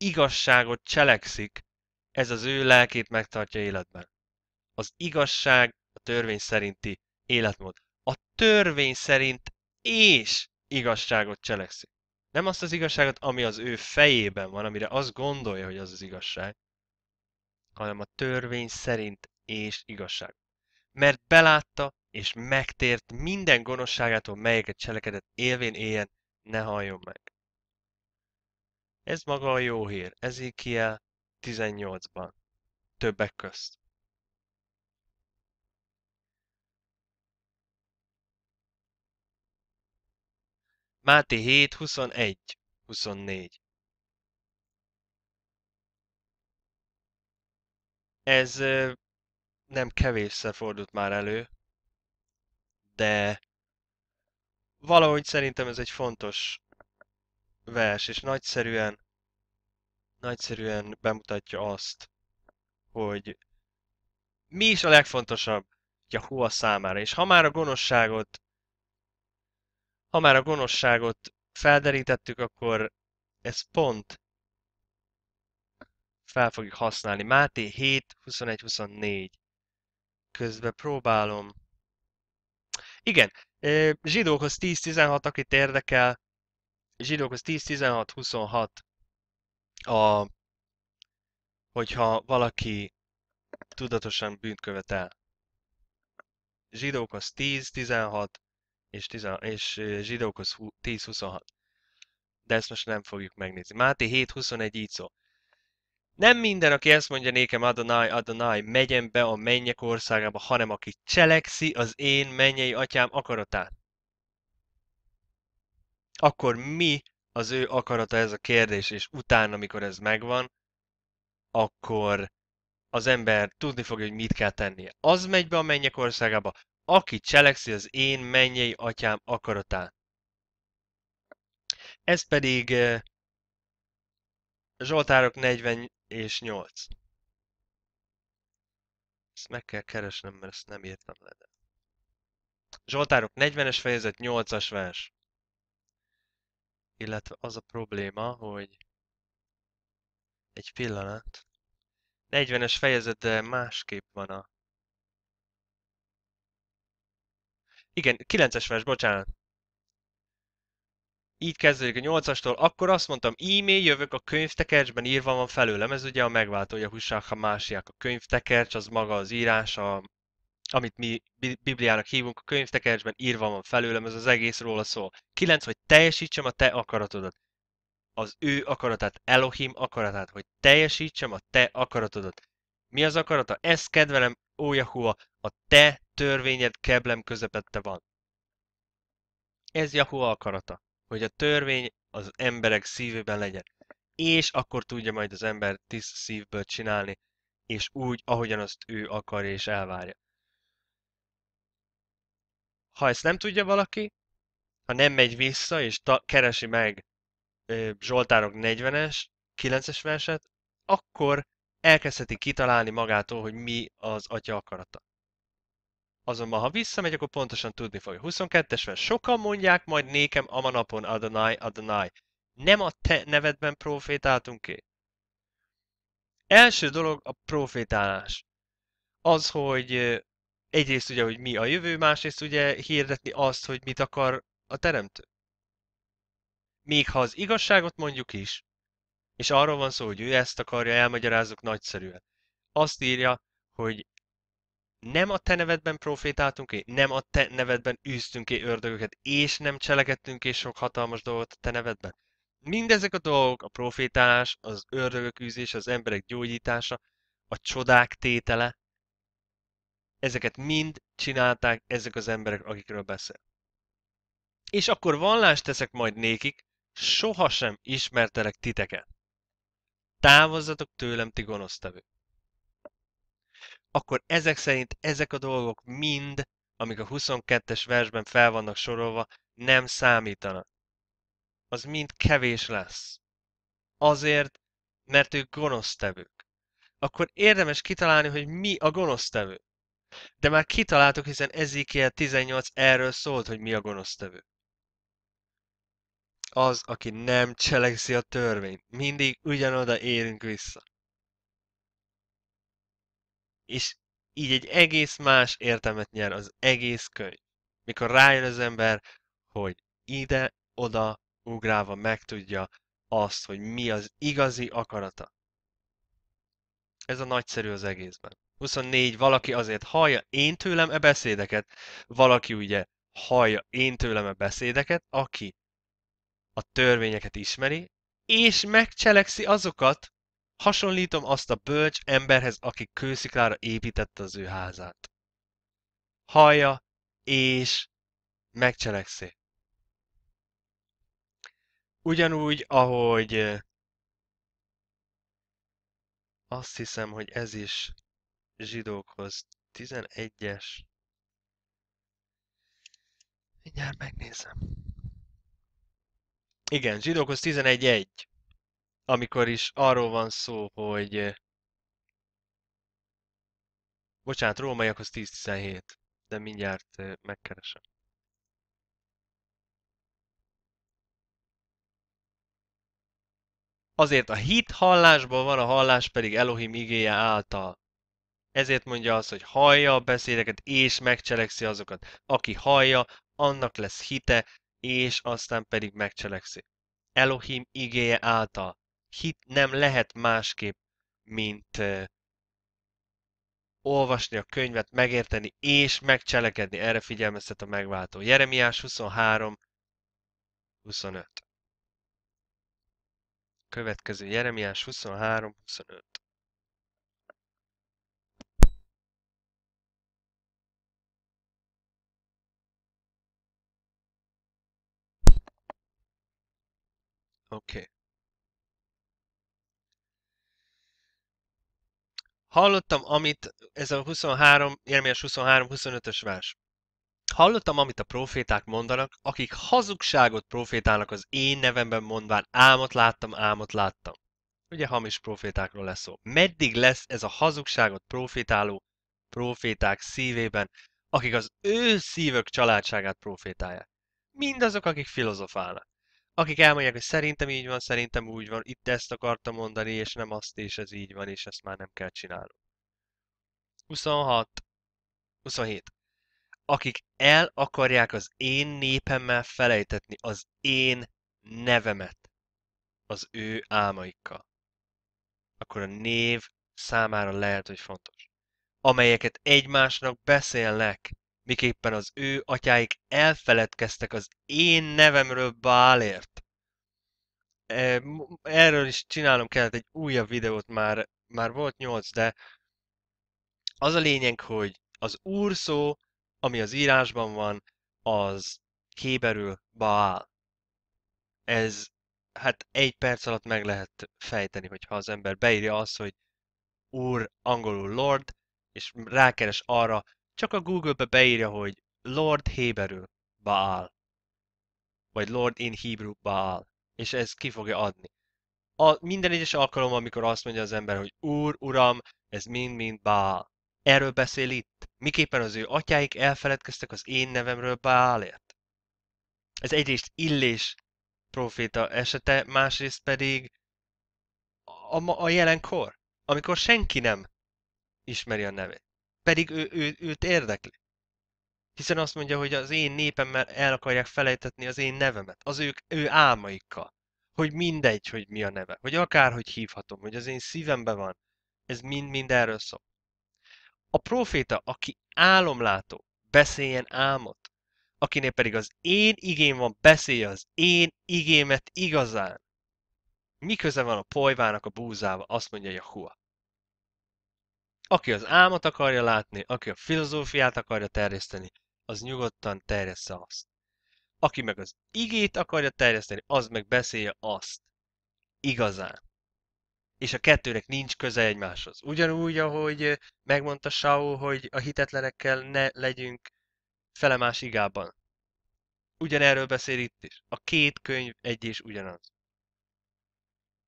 [SPEAKER 1] igazságot cselekszik, ez az ő lelkét megtartja életben. Az igazság a törvény szerinti életmód a törvény szerint és igazságot cselekszik. Nem azt az igazságot, ami az ő fejében van, amire azt gondolja, hogy az az igazság, hanem a törvény szerint és igazság. Mert belátta és megtért minden gonoszságától, melyeket cselekedett élvén éljen, ne halljon meg. Ez maga a jó hír, Ezékiel 18-ban, többek közt. Máté 7, 21, 24. Ez nem kevésszer fordult már elő, de valahogy szerintem ez egy fontos vers, és nagyszerűen, nagyszerűen bemutatja azt, hogy mi is a legfontosabb Jahua számára. És ha már a gonoszságot ha már a gonoszságot felderítettük, akkor ez pont fel fogjuk használni. Máté 7, 21, 24. Közben próbálom. Igen, zsidókhoz 10-16, akit érdekel. Zsidókhoz 10-16-26 a hogyha valaki tudatosan bűnt követel. Zsidókhoz 10-16, és, tizen- és zsidókhoz 10-26. De ezt most nem fogjuk megnézni. Máté 7-21 így szól. Nem minden, aki ezt mondja nékem, Adonai, Adonai, megyen be a mennyek országába, hanem aki cselekszi az én mennyei atyám akaratát. Akkor mi az ő akarata ez a kérdés, és utána, amikor ez megvan, akkor az ember tudni fogja, hogy mit kell tennie. Az megy be a mennyek országába, aki cselekszi az én mennyei atyám akaratát. Ez pedig eh, Zsoltárok 40 és 8. Ezt meg kell keresnem, mert ezt nem írtam le. Zsoltárok 40-es fejezet 8-as vers. Illetve az a probléma, hogy egy pillanat. 40-es fejezet, de másképp van a Igen, 9-es vers, bocsánat. Így kezdődik a 8-astól. Akkor azt mondtam, e jövök, a könyvtekercsben írva van felőlem. Ez ugye a megváltója Husáha másiak. A könyvtekercs az maga az írás, a, amit mi Bibliának hívunk, a könyvtekercsben írva van felőlem, ez az egész róla szól. 9. Hogy teljesítsem a te akaratodat. Az ő akaratát, Elohim akaratát, hogy teljesítsem a te akaratodat. Mi az akarata? Ez kedvelem, Ójahúa, a te törvényed keblem közepette van. Ez Jahua akarata, hogy a törvény az emberek szívében legyen. És akkor tudja majd az ember tiszt szívből csinálni, és úgy, ahogyan azt ő akarja és elvárja. Ha ezt nem tudja valaki, ha nem megy vissza és ta- keresi meg ö, Zsoltárok 40-es, 9-es verset, akkor elkezdheti kitalálni magától, hogy mi az atya akarata. Azonban, ha visszamegy, akkor pontosan tudni fogja. 22-es vers. Sokan mondják majd nékem amanapon Adonai, Adonai. Nem a te nevedben profétáltunk ki? Első dolog a profétálás. Az, hogy egyrészt ugye, hogy mi a jövő, másrészt ugye hirdetni azt, hogy mit akar a teremtő. Még ha az igazságot mondjuk is, és arról van szó, hogy ő ezt akarja, elmagyarázzuk nagyszerűen. Azt írja, hogy nem a te nevedben profétáltunk ki, nem a te nevedben űztünk ki ördögöket, és nem cselekedtünk ki sok hatalmas dolgot a te nevedben. Mindezek a dolgok, a profétálás, az ördögök űzés, az emberek gyógyítása, a csodák tétele, ezeket mind csinálták ezek az emberek, akikről beszél. És akkor vallást teszek majd nékik, sohasem ismertelek titeket. Távozzatok tőlem, ti gonosztevő. Akkor ezek szerint ezek a dolgok mind, amik a 22-es versben fel vannak sorolva, nem számítanak. Az mind kevés lesz. Azért, mert ők gonosztevők. Akkor érdemes kitalálni, hogy mi a gonosztevő. De már kitaláltuk, hiszen Ezikiel 18 erről szólt, hogy mi a gonosztevő az, aki nem cselekszi a törvényt. Mindig ugyanoda érünk vissza. És így egy egész más értelmet nyer az egész könyv. Mikor rájön az ember, hogy ide-oda ugrálva megtudja azt, hogy mi az igazi akarata. Ez a nagyszerű az egészben. 24. Valaki azért hallja én tőlem e beszédeket, valaki ugye hallja én tőlem e beszédeket, aki a törvényeket ismeri, és megcselekszi azokat, hasonlítom azt a bölcs emberhez, aki kősziklára építette az ő házát. Hallja, és megcselekszi. Ugyanúgy, ahogy azt hiszem, hogy ez is zsidókhoz 11-es. Mindjárt megnézem. Igen, zsidókhoz 11.1. Amikor is arról van szó, hogy... Eh, bocsánat, rómaiakhoz 10.17. De mindjárt eh, megkeresem. Azért a hit hallásból van, a hallás pedig Elohim igéje által. Ezért mondja azt, hogy hallja a beszédeket és megcselekszi azokat. Aki hallja, annak lesz hite, és aztán pedig megcselekszi. Elohim igéje által. Hit nem lehet másképp, mint olvasni a könyvet, megérteni és megcselekedni. Erre figyelmeztet a megváltó. Jeremiás 23, 25. Következő Jeremiás 23, 25. Oké. Okay. Hallottam, amit ez a 23, Jeremias 23-25-ös vers. Hallottam, amit a proféták mondanak, akik hazugságot profétálnak az én nevemben mondván, álmot láttam, álmot láttam. Ugye hamis profétákról lesz szó. Meddig lesz ez a hazugságot profétáló proféták szívében, akik az ő szívök családságát profétálják? Mindazok, akik filozofálnak akik elmondják, hogy szerintem így van, szerintem úgy van, itt ezt akarta mondani, és nem azt, és ez így van, és ezt már nem kell csinálnunk. 26. 27. Akik el akarják az én népemmel felejtetni az én nevemet az ő álmaikkal, akkor a név számára lehet, hogy fontos. Amelyeket egymásnak beszélnek, miképpen az ő atyáik elfeledkeztek az én nevemről Bálért. E, erről is csinálom kellett egy újabb videót már, már volt nyolc, de az a lényeg, hogy az úr szó, ami az írásban van, az kéberül Baál. Ez hát egy perc alatt meg lehet fejteni, hogyha az ember beírja azt, hogy úr angolul lord, és rákeres arra, csak a Google-be beírja, hogy Lord Héberül Baal, vagy Lord in Hebrew Baal, és ez ki fogja adni. A minden egyes alkalom, amikor azt mondja az ember, hogy Úr, Uram, ez mind-mind Baal. Erről beszél itt. Miképpen az ő atyáik elfeledkeztek az én nevemről Baalért. Ez egyrészt illés proféta esete, másrészt pedig a, a jelenkor, amikor senki nem ismeri a nevét. Pedig ő, ő, őt érdekli. Hiszen azt mondja, hogy az én népemmel el akarják felejtetni az én nevemet, az ők, ő álmaikkal. Hogy mindegy, hogy mi a neve, hogy akárhogy hívhatom, hogy az én szívemben van, ez mind-mind erről szól. A proféta, aki álomlátó, beszéljen álmot, akinél pedig az én igém van, beszélje az én igémet igazán. miközben van a polyvának a búzával, azt mondja Jahua. Aki az álmat akarja látni, aki a filozófiát akarja terjeszteni, az nyugodtan terjessze azt. Aki meg az igét akarja terjeszteni, az meg beszélje azt. Igazán. És a kettőnek nincs köze egymáshoz. Ugyanúgy, ahogy megmondta Saul, hogy a hitetlenekkel ne legyünk felemás igában. Ugyanerről beszél itt is. A két könyv egy és ugyanaz.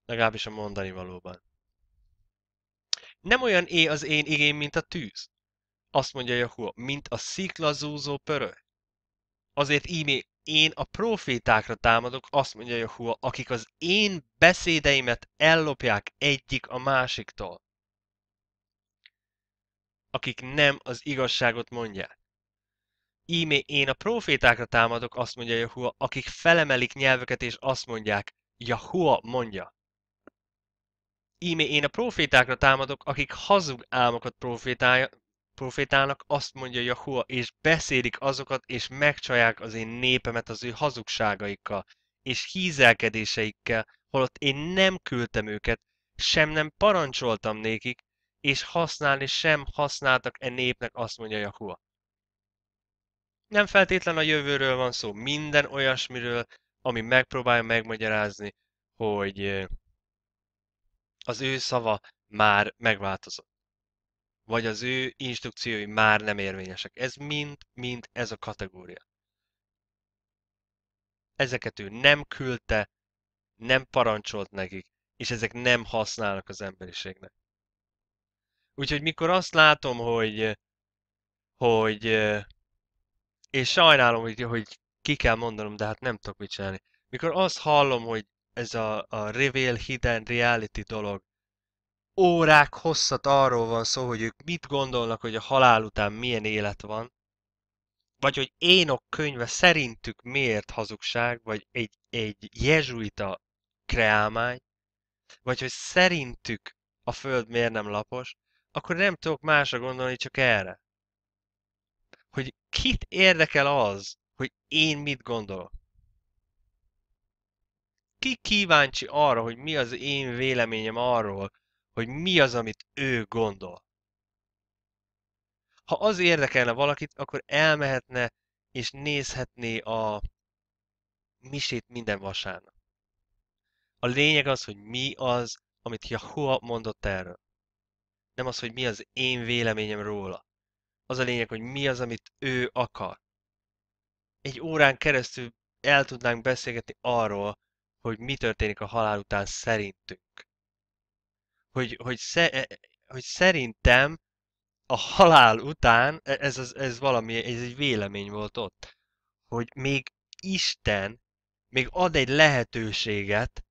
[SPEAKER 1] Legalábbis a mondani valóban. Nem olyan é az én igény, mint a tűz. Azt mondja Jahua, mint a sziklazúzó pörö. Azért ímé én a profétákra támadok, azt mondja Jahua, akik az én beszédeimet ellopják egyik a másiktól. Akik nem az igazságot mondják. Ímé én a profétákra támadok, azt mondja Jahua, akik felemelik nyelveket és azt mondják, Jahua mondja. Íme én a profétákra támadok, akik hazug álmokat profétálnak, azt mondja Jahua, és beszélik azokat, és megcsalják az én népemet az ő hazugságaikkal, és hízelkedéseikkel, holott én nem küldtem őket, sem nem parancsoltam nékik, és használni sem használtak e népnek, azt mondja Jahua. Nem feltétlen a jövőről van szó, minden olyasmiről, ami megpróbálja megmagyarázni, hogy eh, az ő szava már megváltozott. Vagy az ő instrukciói már nem érvényesek. Ez mind, mind ez a kategória. Ezeket ő nem küldte, nem parancsolt nekik, és ezek nem használnak az emberiségnek. Úgyhogy mikor azt látom, hogy, hogy és sajnálom, hogy, hogy ki kell mondanom, de hát nem tudok mit csinálni. Mikor azt hallom, hogy ez a, a Reveal Hidden Reality dolog. Órák hosszat arról van szó, hogy ők mit gondolnak, hogy a halál után milyen élet van, vagy hogy Énok könyve szerintük miért hazugság, vagy egy, egy jezsuita kreálmány, vagy hogy szerintük a föld miért nem lapos, akkor nem tudok másra gondolni, csak erre. Hogy kit érdekel az, hogy én mit gondolok? ki kíváncsi arra, hogy mi az én véleményem arról, hogy mi az, amit ő gondol. Ha az érdekelne valakit, akkor elmehetne és nézhetné a misét minden vasárnap. A lényeg az, hogy mi az, amit Jahua mondott erről. Nem az, hogy mi az én véleményem róla. Az a lényeg, hogy mi az, amit ő akar. Egy órán keresztül el tudnánk beszélgetni arról, hogy mi történik a halál után szerintünk. Hogy, hogy, sze, e, hogy szerintem a halál után, e, ez, ez, ez valami, ez egy vélemény volt ott, hogy még Isten még ad egy lehetőséget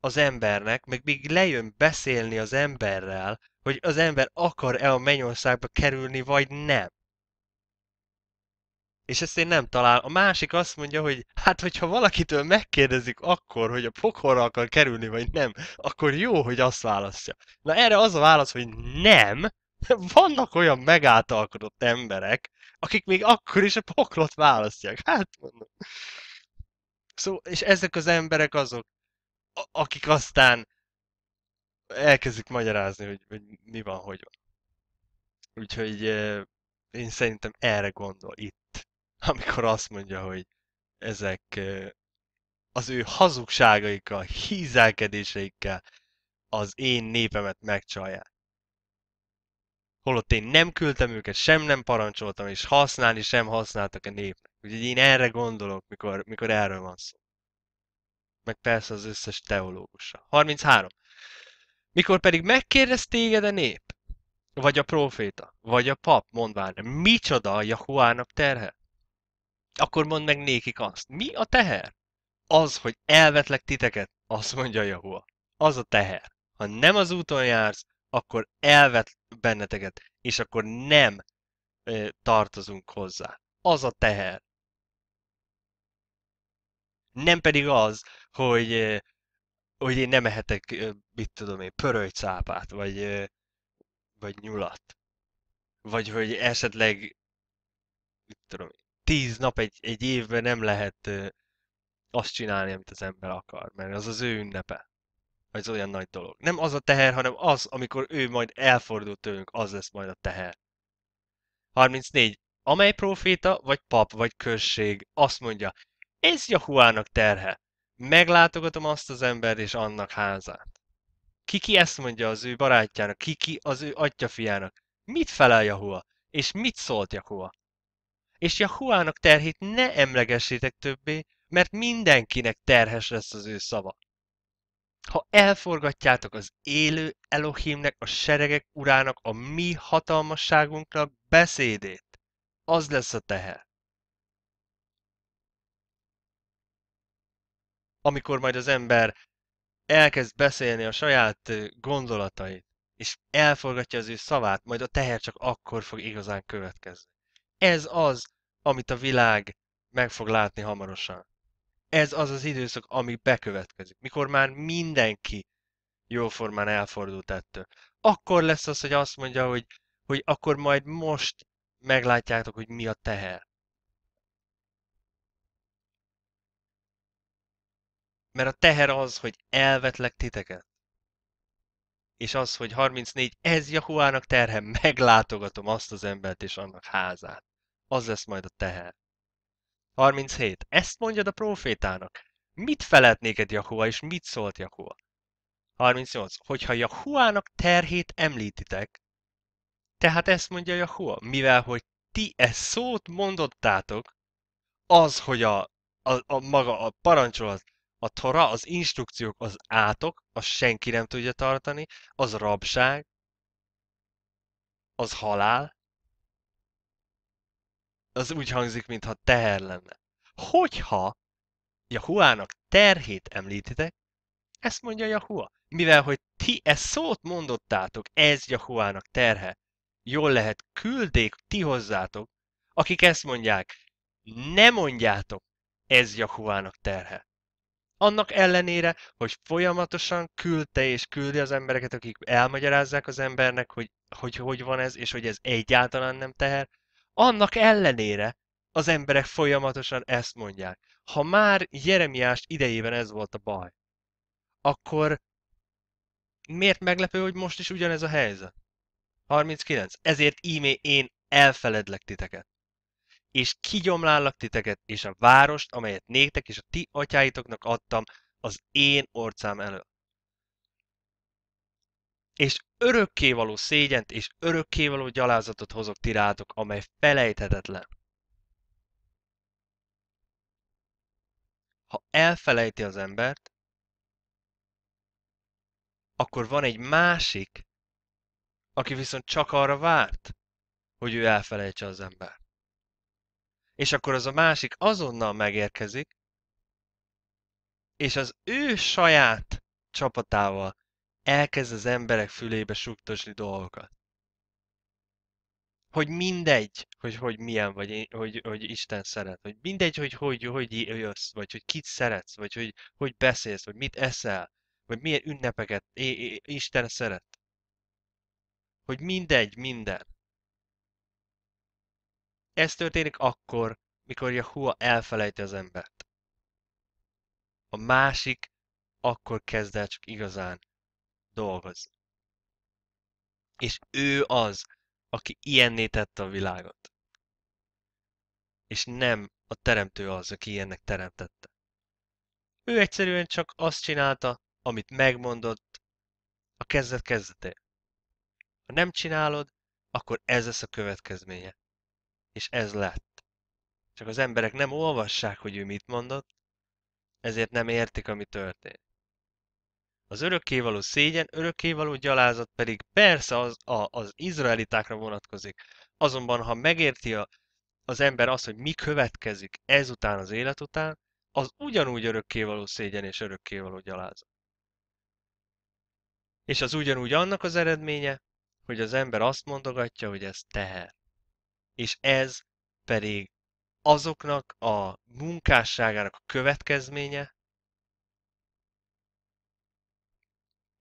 [SPEAKER 1] az embernek, meg még lejön beszélni az emberrel, hogy az ember akar-e a mennyországba kerülni, vagy nem. És ezt én nem talál. A másik azt mondja, hogy hát, hogyha valakitől megkérdezik akkor, hogy a pokorra akar kerülni, vagy nem, akkor jó, hogy azt választja. Na erre az a válasz, hogy nem. *laughs* Vannak olyan megáltalkodott emberek, akik még akkor is a poklot választják. Hát mondom. Szóval, és ezek az emberek azok, akik aztán elkezdik magyarázni, hogy, hogy mi van, hogy van. Úgyhogy én szerintem erre gondol itt amikor azt mondja, hogy ezek az ő hazugságaikkal, hízelkedéseikkel az én népemet megcsalják. Holott én nem küldtem őket, sem nem parancsoltam, és használni sem használtak a népnek. Úgyhogy én erre gondolok, mikor, mikor erről van szó. Meg persze az összes teológusa. 33. Mikor pedig megkérdez téged a nép, vagy a proféta, vagy a pap, mondván, micsoda a Jahuának terhe? Akkor mondd meg nékik azt. Mi a teher? Az, hogy elvetlek titeket, azt mondja Jahua. Az a teher. Ha nem az úton jársz, akkor elvet benneteket, és akkor nem ö, tartozunk hozzá. Az a teher. Nem pedig az, hogy, ö, hogy én nem ehetek, ö, mit tudom én, pörölycápát, vagy, ö, vagy nyulat. Vagy hogy esetleg, mit tudom én, tíz nap egy, egy évben nem lehet azt csinálni, amit az ember akar, mert az az ő ünnepe. Ez olyan nagy dolog. Nem az a teher, hanem az, amikor ő majd elfordul tőlünk, az lesz majd a teher. 34. Amely proféta, vagy pap, vagy község azt mondja, ez Jahuának terhe. Meglátogatom azt az embert és annak házát. Kiki ezt mondja az ő barátjának, Kiki az ő atyafiának. Mit felel Jahua? És mit szólt Jahua? és Jahuának terhét ne emlegessétek többé, mert mindenkinek terhes lesz az ő szava. Ha elforgatjátok az élő Elohimnek, a seregek urának, a mi hatalmasságunknak beszédét, az lesz a teher. Amikor majd az ember elkezd beszélni a saját gondolatait, és elforgatja az ő szavát, majd a teher csak akkor fog igazán következni. Ez az, amit a világ meg fog látni hamarosan. Ez az az időszak, ami bekövetkezik. Mikor már mindenki jóformán elfordult ettől. Akkor lesz az, hogy azt mondja, hogy, hogy akkor majd most meglátjátok, hogy mi a teher. Mert a teher az, hogy elvetlek titeket. És az, hogy 34 ez Jahuának terhe, meglátogatom azt az embert és annak házát az lesz majd a teher. 37. Ezt mondjad a profétának. Mit felelt néked Jahova, és mit szólt Jahova? 38. Hogyha Jahuának terhét említitek, tehát ezt mondja Jahua, mivel hogy ti ezt szót mondottátok, az, hogy a, a, a maga a parancsolat, a tora, az instrukciók az átok, az senki nem tudja tartani, az rabság, az halál, az úgy hangzik, mintha teher lenne. Hogyha Jahuának terhét említitek, ezt mondja Jahua. Mivel, hogy ti ezt szót mondottátok, ez Jahuának terhe, jól lehet küldék ti hozzátok, akik ezt mondják, ne mondjátok, ez Jahuának terhe. Annak ellenére, hogy folyamatosan küldte és küldi az embereket, akik elmagyarázzák az embernek, hogy hogy, hogy van ez, és hogy ez egyáltalán nem teher, annak ellenére az emberek folyamatosan ezt mondják. Ha már Jeremiás idejében ez volt a baj, akkor miért meglepő, hogy most is ugyanez a helyzet? 39. Ezért ímé én elfeledlek titeket és kigyomlállak titeket, és a várost, amelyet néktek és a ti atyáitoknak adtam az én orcám elől. És örökkévaló szégyent és örökkévaló gyalázatot hozok ti rátok, amely felejthetetlen. Ha elfelejti az embert, akkor van egy másik, aki viszont csak arra várt, hogy ő elfelejtse az embert. És akkor az a másik azonnal megérkezik, és az ő saját csapatával elkezd az emberek fülébe suktosni dolgokat. Hogy mindegy, hogy, hogy milyen vagy, hogy, hogy Isten szeret, hogy mindegy, hogy hogy, hogy jössz, vagy hogy kit szeretsz, vagy hogy, hogy beszélsz, vagy mit eszel, vagy milyen ünnepeket Isten szeret. Hogy mindegy, minden. Ez történik akkor, mikor Jahua elfelejti az embert. A másik akkor kezd el csak igazán dolgoz. És ő az, aki ilyenné tette a világot. És nem a teremtő az, aki ilyennek teremtette. Ő egyszerűen csak azt csinálta, amit megmondott a kezdet kezdete. Ha nem csinálod, akkor ez lesz a következménye. És ez lett. Csak az emberek nem olvassák, hogy ő mit mondott, ezért nem értik, ami történt. Az örökkévaló szégyen, örökkévaló gyalázat pedig persze az, a, az izraelitákra vonatkozik. Azonban, ha megérti a, az ember azt, hogy mi következik ezután az élet után, az ugyanúgy örökkévaló szégyen és örökkévaló gyalázat. És az ugyanúgy annak az eredménye, hogy az ember azt mondogatja, hogy ez teher. És ez pedig azoknak a munkásságának a következménye,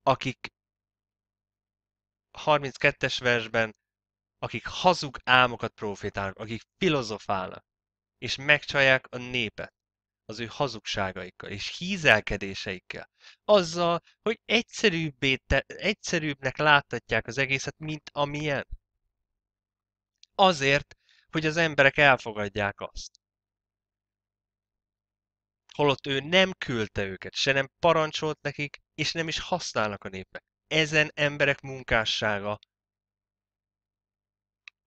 [SPEAKER 1] akik 32-es versben, akik hazug álmokat profétálnak, akik filozofálnak, és megcsalják a népet az ő hazugságaikkal és hízelkedéseikkel. Azzal, hogy egyszerűbbé te, egyszerűbbnek láthatják az egészet, mint amilyen. Azért, hogy az emberek elfogadják azt. Holott ő nem küldte őket, se nem parancsolt nekik, és nem is használnak a népnek. Ezen emberek munkássága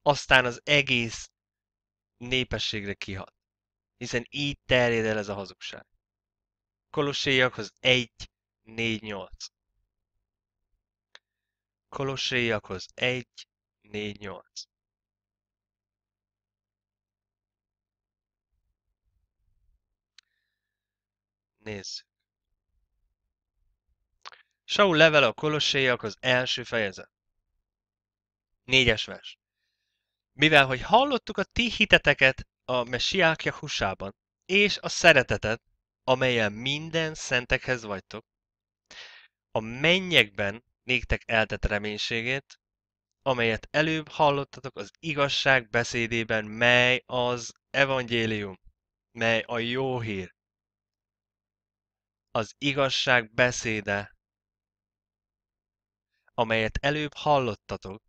[SPEAKER 1] aztán az egész népességre kihat. Hiszen így terjed el ez a hazugság. Kolosséjakhoz 1, 4, 8. Kolosséjakhoz 1, 4, 8. Nézzük. Saul levele a kolosséjak az első fejezet. Négyes vers. Mivel, hogy hallottuk a ti hiteteket a Mesiák Jahusában, és a szeretetet, amelyen minden szentekhez vagytok, a mennyekben néktek eltett reménységét, amelyet előbb hallottatok az igazság beszédében, mely az evangélium, mely a jó hír. Az igazság beszéde amelyet előbb hallottatok,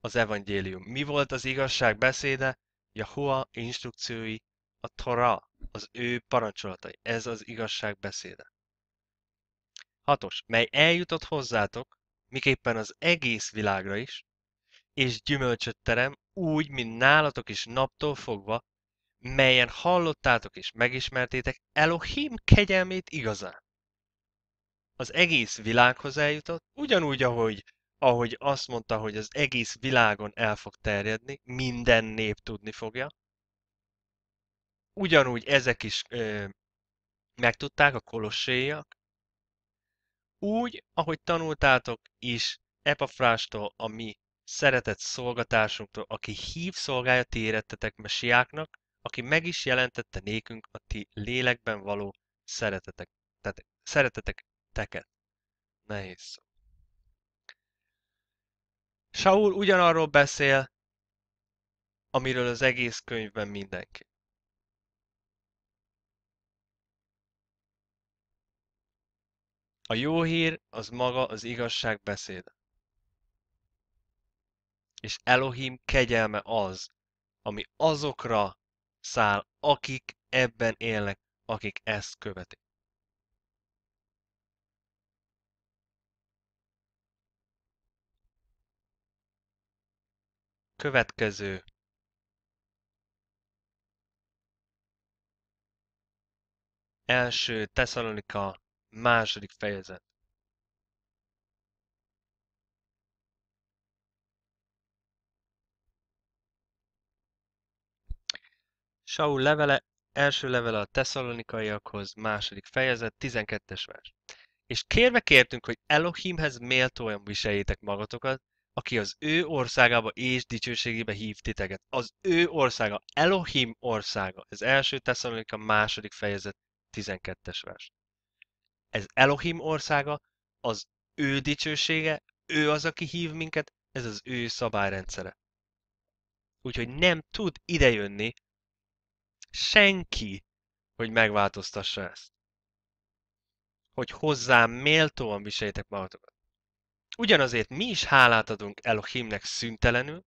[SPEAKER 1] az evangélium. Mi volt az igazság beszéde? Jahua instrukciói, a Tora, az ő parancsolatai. Ez az igazság beszéde. Hatos, mely eljutott hozzátok, miképpen az egész világra is, és gyümölcsöt terem, úgy, mint nálatok is naptól fogva, melyen hallottátok és megismertétek Elohim kegyelmét igazán az egész világhoz eljutott, ugyanúgy, ahogy ahogy azt mondta, hogy az egész világon el fog terjedni, minden nép tudni fogja. Ugyanúgy ezek is ö, megtudták, a kolosséjak, Úgy, ahogy tanultátok is Epafrástól, a mi szeretett szolgatásunktól, aki hív szolgálja ti érettetek mesiáknak, aki meg is jelentette nékünk a ti lélekben való szeretetek. Tehát szeretetek teket. Nehéz szó. Saul ugyanarról beszél, amiről az egész könyvben mindenki. A jó hír az maga az igazság beszéd, És Elohim kegyelme az, ami azokra száll, akik ebben élnek, akik ezt követik. következő Első Tesszalonika második fejezet. Saul levele, első levele a tesszalonikaiakhoz, második fejezet, 12-es vers. És kérve kértünk, hogy Elohimhez méltóan viseljétek magatokat, aki az ő országába és dicsőségébe hív titeket. Az ő országa, Elohim országa. Ez első a második fejezet 12-es vers. Ez Elohim országa, az ő dicsősége, ő az, aki hív minket, ez az ő szabályrendszere. Úgyhogy nem tud idejönni senki, hogy megváltoztassa ezt. Hogy hozzám méltóan viseljétek magatokat. Ugyanazért mi is hálát adunk Elohimnek szüntelenül,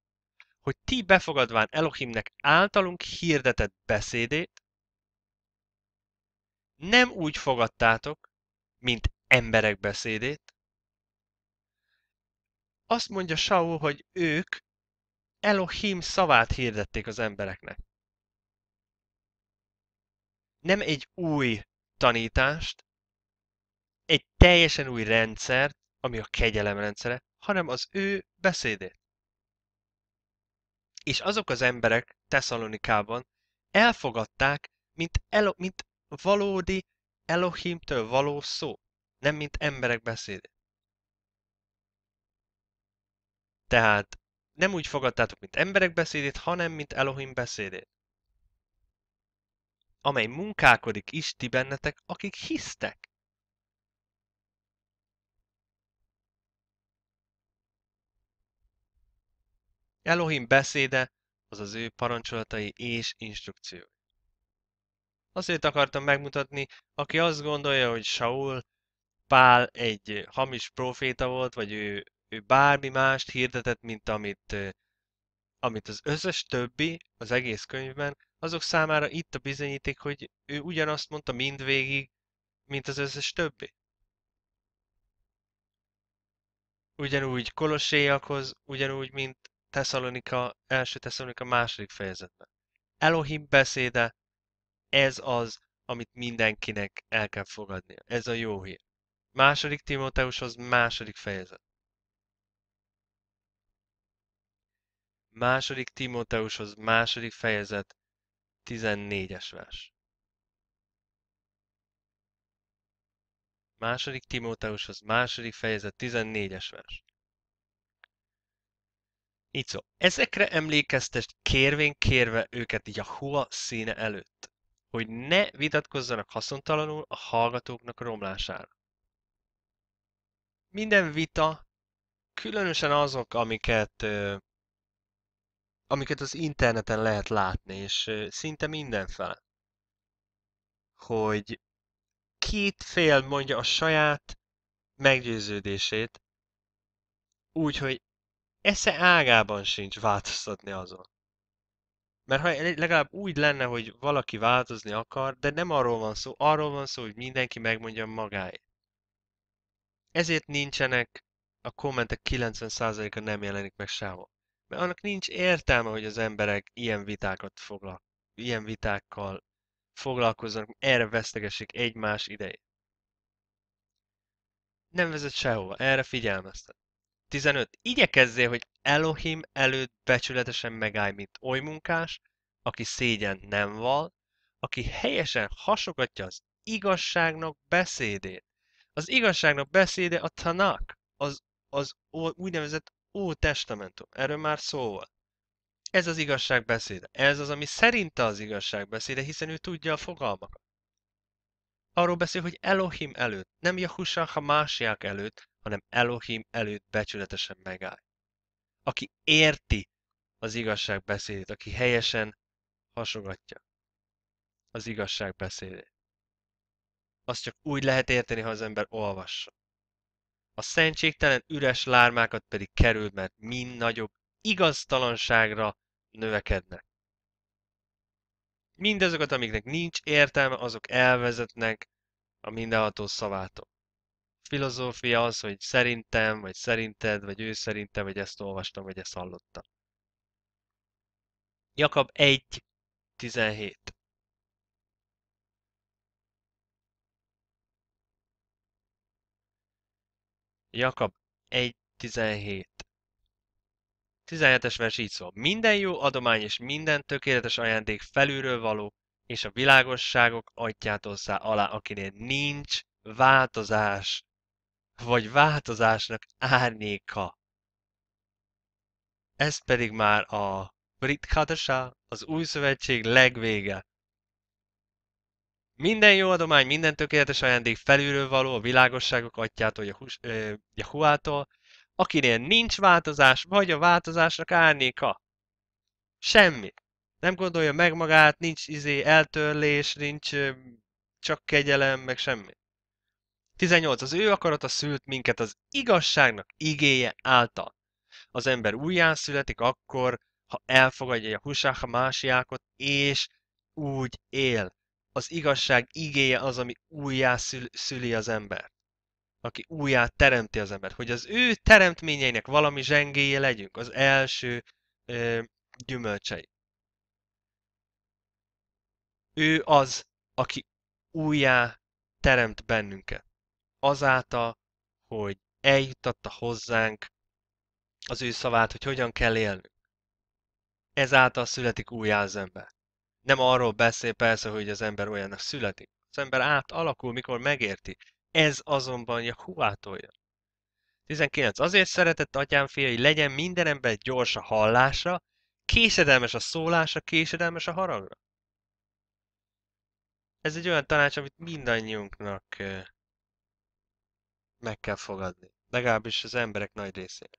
[SPEAKER 1] hogy ti befogadván Elohimnek általunk hirdetett beszédét, nem úgy fogadtátok, mint emberek beszédét. Azt mondja Saul, hogy ők Elohim szavát hirdették az embereknek. Nem egy új tanítást, egy teljesen új rendszert, ami a kegyelem rendszere, hanem az ő beszédét. És azok az emberek Tesszalonikában elfogadták, mint, elo, mint valódi Elohimtől való szó, nem mint emberek beszédét. Tehát nem úgy fogadtátok, mint emberek beszédét, hanem mint Elohim beszédét, amely munkálkodik Isti bennetek, akik hisztek. Elohim beszéde, az az ő parancsolatai és instrukciói. Azért akartam megmutatni, aki azt gondolja, hogy Saul, Pál egy hamis proféta volt, vagy ő, ő bármi mást hirdetett, mint amit, amit az összes többi az egész könyvben, azok számára itt a bizonyíték, hogy ő ugyanazt mondta mindvégig, mint az összes többi. Ugyanúgy kolosséakhoz, ugyanúgy, mint Tesszalonika, első Tesszalonika második fejezetben. Elohim beszéde, ez az, amit mindenkinek el kell fogadnia. Ez a jó hír. Második Timóteushoz második fejezet. Második Timóteushoz második fejezet, 14-es vers. Második Timóteushoz második fejezet, 14-es vers. Így szó. Ezekre emlékeztest kérvén kérve őket így a hua színe előtt, hogy ne vitatkozzanak haszontalanul a hallgatóknak romlására. Minden vita, különösen azok, amiket amiket az interneten lehet látni, és szinte mindenfele. Hogy két fél mondja a saját meggyőződését, úgy, hogy esze ágában sincs változtatni azon. Mert ha legalább úgy lenne, hogy valaki változni akar, de nem arról van szó, arról van szó, hogy mindenki megmondja magáét. Ezért nincsenek a kommentek 90%-a nem jelenik meg sehol. Mert annak nincs értelme, hogy az emberek ilyen vitákat foglal, ilyen vitákkal foglalkoznak, erre vesztegesik egymás idejét. Nem vezet sehova, erre figyelmeztet. 15. Igyekezzél, hogy Elohim előtt becsületesen megállj, mint oly munkás, aki szégyen nem val, aki helyesen hasogatja az igazságnak beszédét. Az igazságnak beszéde a Tanak, az, az úgynevezett Ó Testamentum. Erről már szó volt. Ez az igazság beszéde. Ez az, ami szerinte az igazság beszéde, hiszen ő tudja a fogalmakat. Arról beszél, hogy Elohim előtt, nem ha másják előtt, hanem Elohim előtt becsületesen megáll. Aki érti az igazság beszédét, aki helyesen hasogatja az igazság beszédét. Azt csak úgy lehet érteni, ha az ember olvassa. A szentségtelen üres lármákat pedig kerül, mert mind nagyobb igaztalanságra növekednek. Mindezokat, amiknek nincs értelme, azok elvezetnek a mindenható szavától filozófia az, hogy szerintem, vagy szerinted, vagy ő szerinte, vagy ezt olvastam, vagy ezt hallottam. Jakab 1.17 Jakab 1.17. 17-es vers így szól. Minden jó adomány és minden tökéletes ajándék felülről való, és a világosságok atyától alá, akinél nincs változás, vagy változásnak árnyéka. Ez pedig már a brit Kadasa, az új szövetség legvége. Minden jó adomány, minden tökéletes ajándék felülről való a világosságok atyától, Jahus, ö, Jahuától, akinél nincs változás, vagy a változásnak árnyéka. Semmi. Nem gondolja meg magát, nincs izé eltörlés, nincs ö, csak kegyelem, meg semmi. 18. Az ő akarata szült minket az igazságnak igéje által. Az ember újján születik akkor, ha elfogadja a a másiákot, és úgy él. Az igazság igéje az, ami újjá szül- szüli az ember Aki újjá teremti az embert. Hogy az ő teremtményeinek valami zsengéje legyünk, az első ö, gyümölcsei. Ő az, aki újjá teremt bennünket azáltal, hogy eljutatta hozzánk az ő szavát, hogy hogyan kell élnünk. Ezáltal születik újjá az ember. Nem arról beszél persze, hogy az ember olyannak születik. Az ember átalakul, mikor megérti. Ez azonban Jahuától jön. 19. Azért szeretett atyám fia, hogy legyen minden ember gyors a hallásra, késedelmes a szólásra, késedelmes a haragra. Ez egy olyan tanács, amit mindannyiunknak eh, meg kell fogadni. Legalábbis az emberek nagy részén.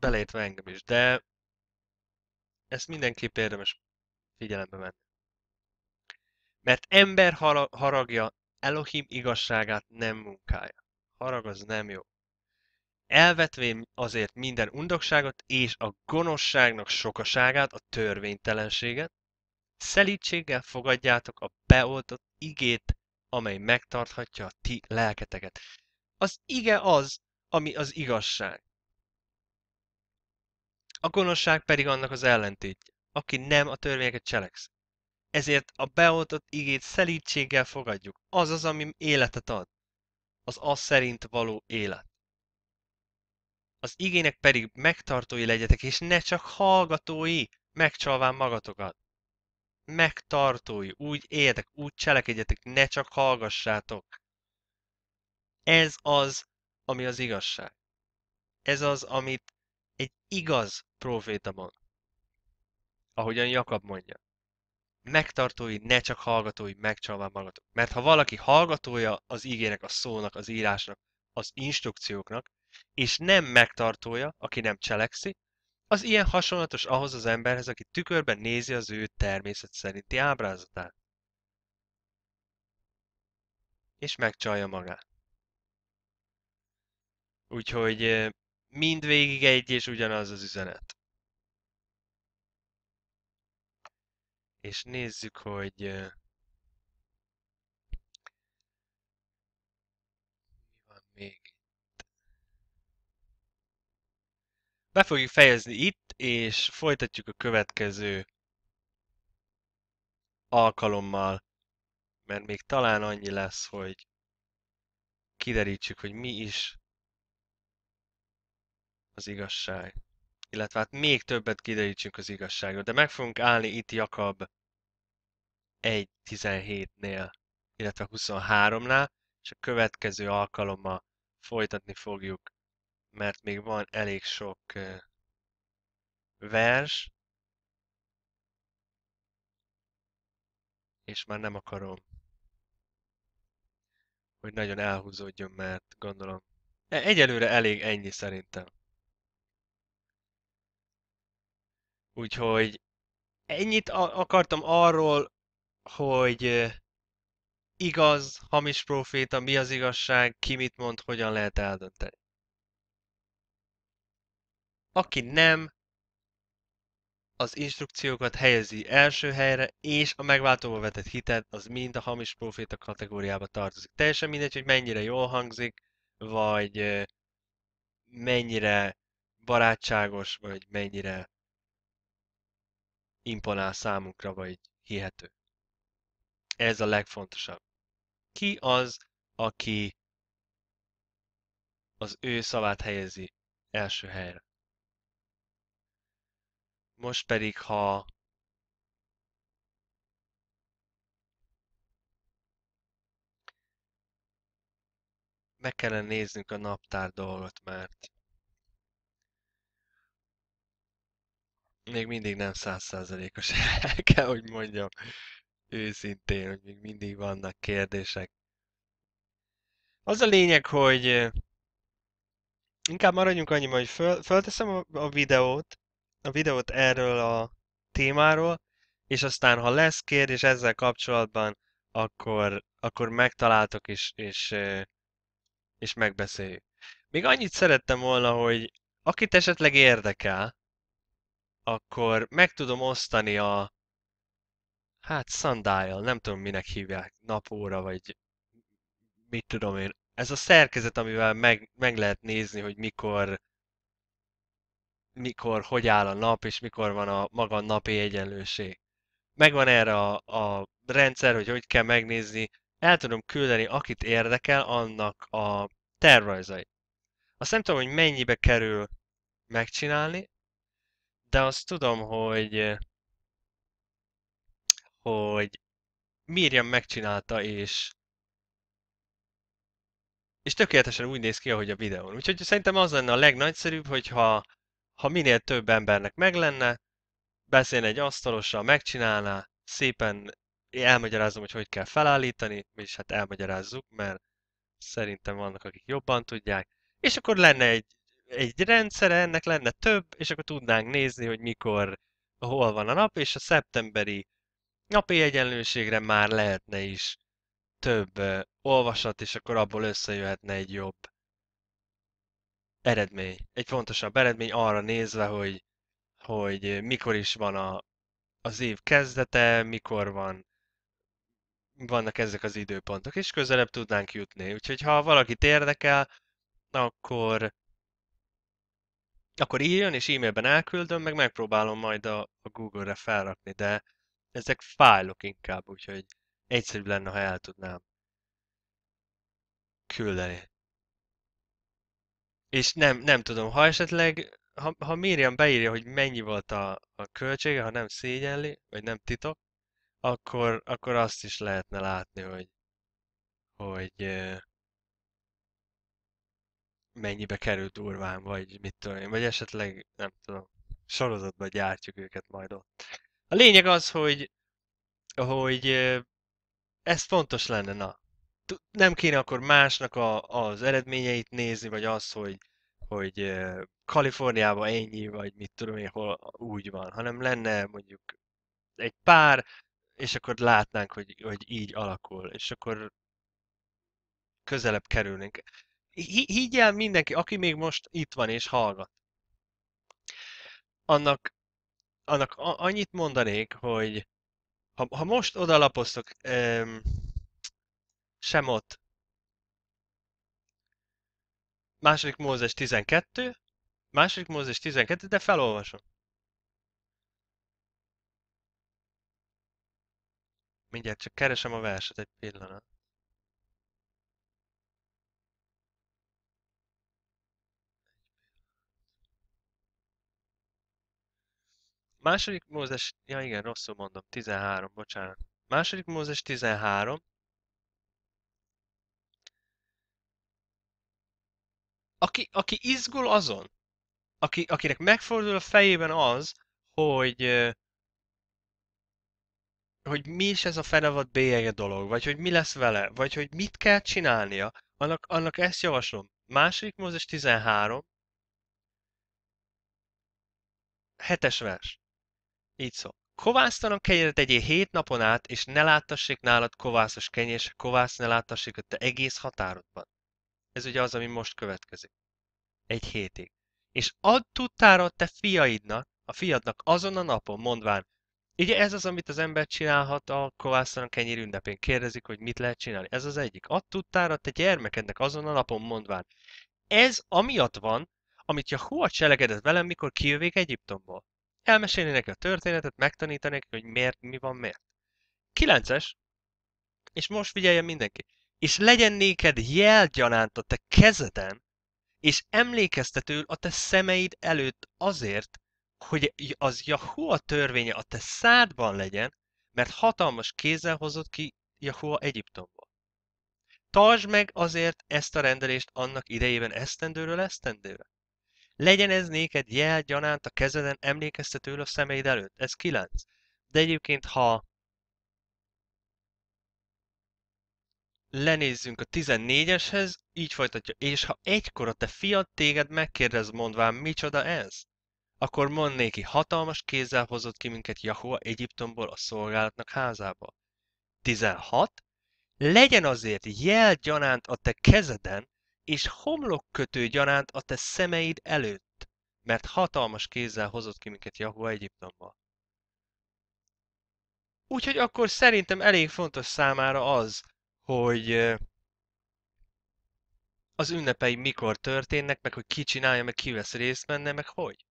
[SPEAKER 1] Belétve engem is, de ezt mindenképp érdemes figyelembe venni. Mert ember haragja Elohim igazságát nem munkája. Harag az nem jó. Elvetvém azért minden undokságot és a gonoszságnak sokaságát, a törvénytelenséget, szelítséggel fogadjátok a beoltott igét amely megtarthatja a ti lelketeket. Az ige az, ami az igazság. A gonoszság pedig annak az ellentétje, aki nem a törvényeket cselekszik. Ezért a beoltott igét szelítséggel fogadjuk. Az az, ami életet ad. Az az szerint való élet. Az igének pedig megtartói legyetek, és ne csak hallgatói, megcsalván magatokat megtartói, úgy éljetek, úgy cselekedjetek, ne csak hallgassátok. Ez az, ami az igazság. Ez az, amit egy igaz proféta mond. Ahogyan Jakab mondja. Megtartói, ne csak hallgatói, megcsalván magatok. Mert ha valaki hallgatója az ígének, a szónak, az írásnak, az instrukcióknak, és nem megtartója, aki nem cselekszi, az ilyen hasonlatos ahhoz az emberhez, aki tükörben nézi az ő természet szerinti ábrázatát. És megcsalja magát. Úgyhogy mindvégig egy és ugyanaz az üzenet. És nézzük, hogy Be fogjuk fejezni itt, és folytatjuk a következő alkalommal, mert még talán annyi lesz, hogy kiderítsük, hogy mi is az igazság. Illetve hát még többet kiderítsünk az igazságról, de meg fogunk állni itt Jakab 1.17-nél, illetve 23-nál, és a következő alkalommal folytatni fogjuk mert még van elég sok vers, és már nem akarom, hogy nagyon elhúzódjon, mert gondolom, e, egyelőre elég ennyi szerintem. Úgyhogy ennyit akartam arról, hogy igaz, hamis proféta, mi az igazság, ki mit mond, hogyan lehet eldönteni. Aki nem, az instrukciókat helyezi első helyre, és a megváltóba vetett hitet, az mind a hamis proféta kategóriába tartozik. Teljesen mindegy, hogy mennyire jól hangzik, vagy mennyire barátságos, vagy mennyire imponál számunkra, vagy hihető. Ez a legfontosabb. Ki az, aki az ő szavát helyezi első helyre? Most pedig, ha meg kellene néznünk a naptár dolgot, mert még mindig nem százszázalékos, el *laughs* kell, hogy mondjam őszintén, hogy még mindig vannak kérdések. Az a lényeg, hogy inkább maradjunk annyiban, hogy föl, fölteszem a, a videót, a videót erről a témáról, és aztán, ha lesz kérdés ezzel kapcsolatban, akkor, akkor megtaláltok és, és, és megbeszéljük. Még annyit szerettem volna, hogy akit esetleg érdekel, akkor meg tudom osztani a, hát sundial, nem tudom minek hívják, napóra, vagy mit tudom én. Ez a szerkezet, amivel meg, meg lehet nézni, hogy mikor mikor hogy áll a nap, és mikor van a maga napi egyenlőség. Megvan erre a, a rendszer, hogy hogy kell megnézni, el tudom küldeni, akit érdekel, annak a tervrajzai. Azt nem tudom, hogy mennyibe kerül megcsinálni, de azt tudom, hogy hogy Miriam megcsinálta, és és tökéletesen úgy néz ki, ahogy a videón. Úgyhogy szerintem az lenne a legnagyszerűbb, hogyha ha minél több embernek meg lenne, beszélne egy asztalossal, megcsinálná, szépen elmagyarázom, hogy hogy kell felállítani, és hát elmagyarázzuk, mert szerintem vannak, akik jobban tudják, és akkor lenne egy, egy rendszere, ennek lenne több, és akkor tudnánk nézni, hogy mikor, hol van a nap, és a szeptemberi napi egyenlőségre már lehetne is több olvasat, és akkor abból összejöhetne egy jobb eredmény. Egy fontosabb eredmény arra nézve, hogy, hogy eh, mikor is van a, az év kezdete, mikor van vannak ezek az időpontok, és közelebb tudnánk jutni. Úgyhogy ha valakit érdekel, akkor akkor írjon, és e-mailben elküldöm, meg megpróbálom majd a, a Google-re felrakni, de ezek fájlok inkább, úgyhogy egyszerűbb lenne, ha el tudnám küldeni és nem, nem tudom, ha esetleg, ha, ha Miriam beírja, hogy mennyi volt a, a költsége, ha nem szégyenli, vagy nem titok, akkor, akkor azt is lehetne látni, hogy, hogy mennyibe került durván, vagy mit tudom én, vagy esetleg, nem tudom, sorozatban gyártjuk őket majd ott. A lényeg az, hogy, hogy ez fontos lenne, na, nem kéne akkor másnak a, az eredményeit nézni, vagy az, hogy, hogy Kaliforniában ennyi, vagy mit tudom én, hol úgy van, hanem lenne mondjuk egy pár, és akkor látnánk, hogy, hogy így alakul, és akkor közelebb kerülnénk. Higgy el mindenki, aki még most itt van és hallgat. Annak, annak annyit mondanék, hogy ha, ha most odalapoztok, sem ott. Második Mózes 12, második Mózes 12, de felolvasom. Mindjárt csak keresem a verset egy pillanat. Második Mózes, ja igen, rosszul mondom, 13, bocsánat. Második Mózes 13, aki, aki izgul azon, aki, akinek megfordul a fejében az, hogy hogy mi is ez a fenevad bélyege dolog, vagy hogy mi lesz vele, vagy hogy mit kell csinálnia, annak, annak ezt javaslom. Második Mózes 13, hetes vers. Így szó. Kovásztalan kenyeret egyél hét napon át, és ne láttassék nálad kovászos kenyés, kovász ne láttassék a te egész határodban. Ez ugye az, ami most következik. Egy hétig. És add tudtára te fiaidnak, a fiadnak azon a napon, mondván, Ugye ez az, amit az ember csinálhat a kovászon kenyér ünnepén. Kérdezik, hogy mit lehet csinálni. Ez az egyik. Add tudtára te gyermekednek azon a napon mondván. Ez amiatt van, amit Jahua cselekedett velem, mikor kijövék Egyiptomból. Elmesélni neki a történetet, megtanítani neki, hogy miért, mi van miért. Kilences, és most figyeljen mindenki és legyen néked jelgyanánt a te kezeden, és emlékeztetől a te szemeid előtt azért, hogy az Jahua törvénye a te szádban legyen, mert hatalmas kézzel hozott ki Jahua Egyiptomból. Tartsd meg azért ezt a rendelést annak idejében esztendőről esztendőre. Legyen ez néked jel gyanánt a kezeden emlékeztetőről a szemeid előtt. Ez kilenc. De egyébként, ha lenézzünk a 14-eshez, így folytatja, és ha egykor a te fiad téged megkérdez mondván, micsoda ez? Akkor mond néki, hatalmas kézzel hozott ki minket Jahua Egyiptomból a szolgálatnak házába. 16. Legyen azért jel gyanánt a te kezeden, és homlokkötő gyanánt a te szemeid előtt, mert hatalmas kézzel hozott ki minket Jahua Egyiptomba. Úgyhogy akkor szerintem elég fontos számára az, hogy az ünnepei mikor történnek, meg hogy ki csinálja, meg ki vesz részt benne, meg hogy.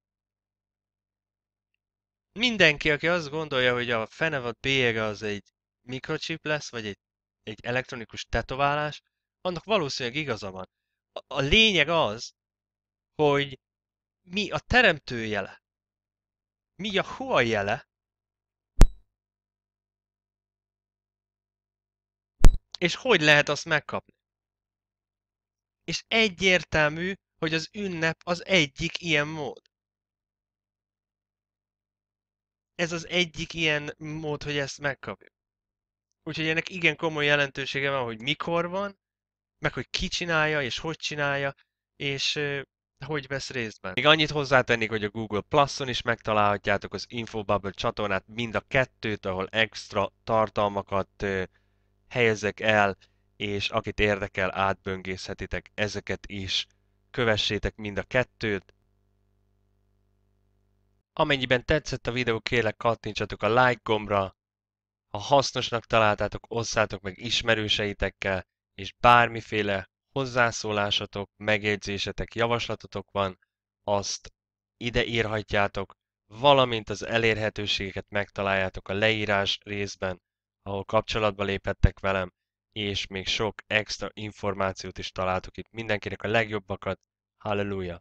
[SPEAKER 1] Mindenki, aki azt gondolja, hogy a fenevad bélyege az egy mikrochip lesz, vagy egy, egy elektronikus tetoválás, annak valószínűleg igaza van. A, a lényeg az, hogy mi a teremtő jele, mi a hua jele, És hogy lehet azt megkapni? És egyértelmű, hogy az ünnep az egyik ilyen mód. Ez az egyik ilyen mód, hogy ezt megkapjuk. Úgyhogy ennek igen komoly jelentősége van, hogy mikor van, meg hogy ki csinálja, és hogy csinálja, és hogy vesz részben. Még annyit hozzátennék, hogy a Google Plus-on is megtalálhatjátok az Infobubble csatornát, mind a kettőt, ahol extra tartalmakat Helyezek el, és akit érdekel, átböngészhetitek ezeket is. Kövessétek mind a kettőt. Amennyiben tetszett a videó, kérlek kattintsatok a like gombra. Ha hasznosnak találtátok, osszátok meg ismerőseitekkel, és bármiféle hozzászólásatok, megjegyzésetek, javaslatotok van, azt ide írhatjátok, valamint az elérhetőségeket megtaláljátok a leírás részben ahol kapcsolatba léphettek velem, és még sok extra információt is találtok itt. Mindenkinek a legjobbakat, halleluja!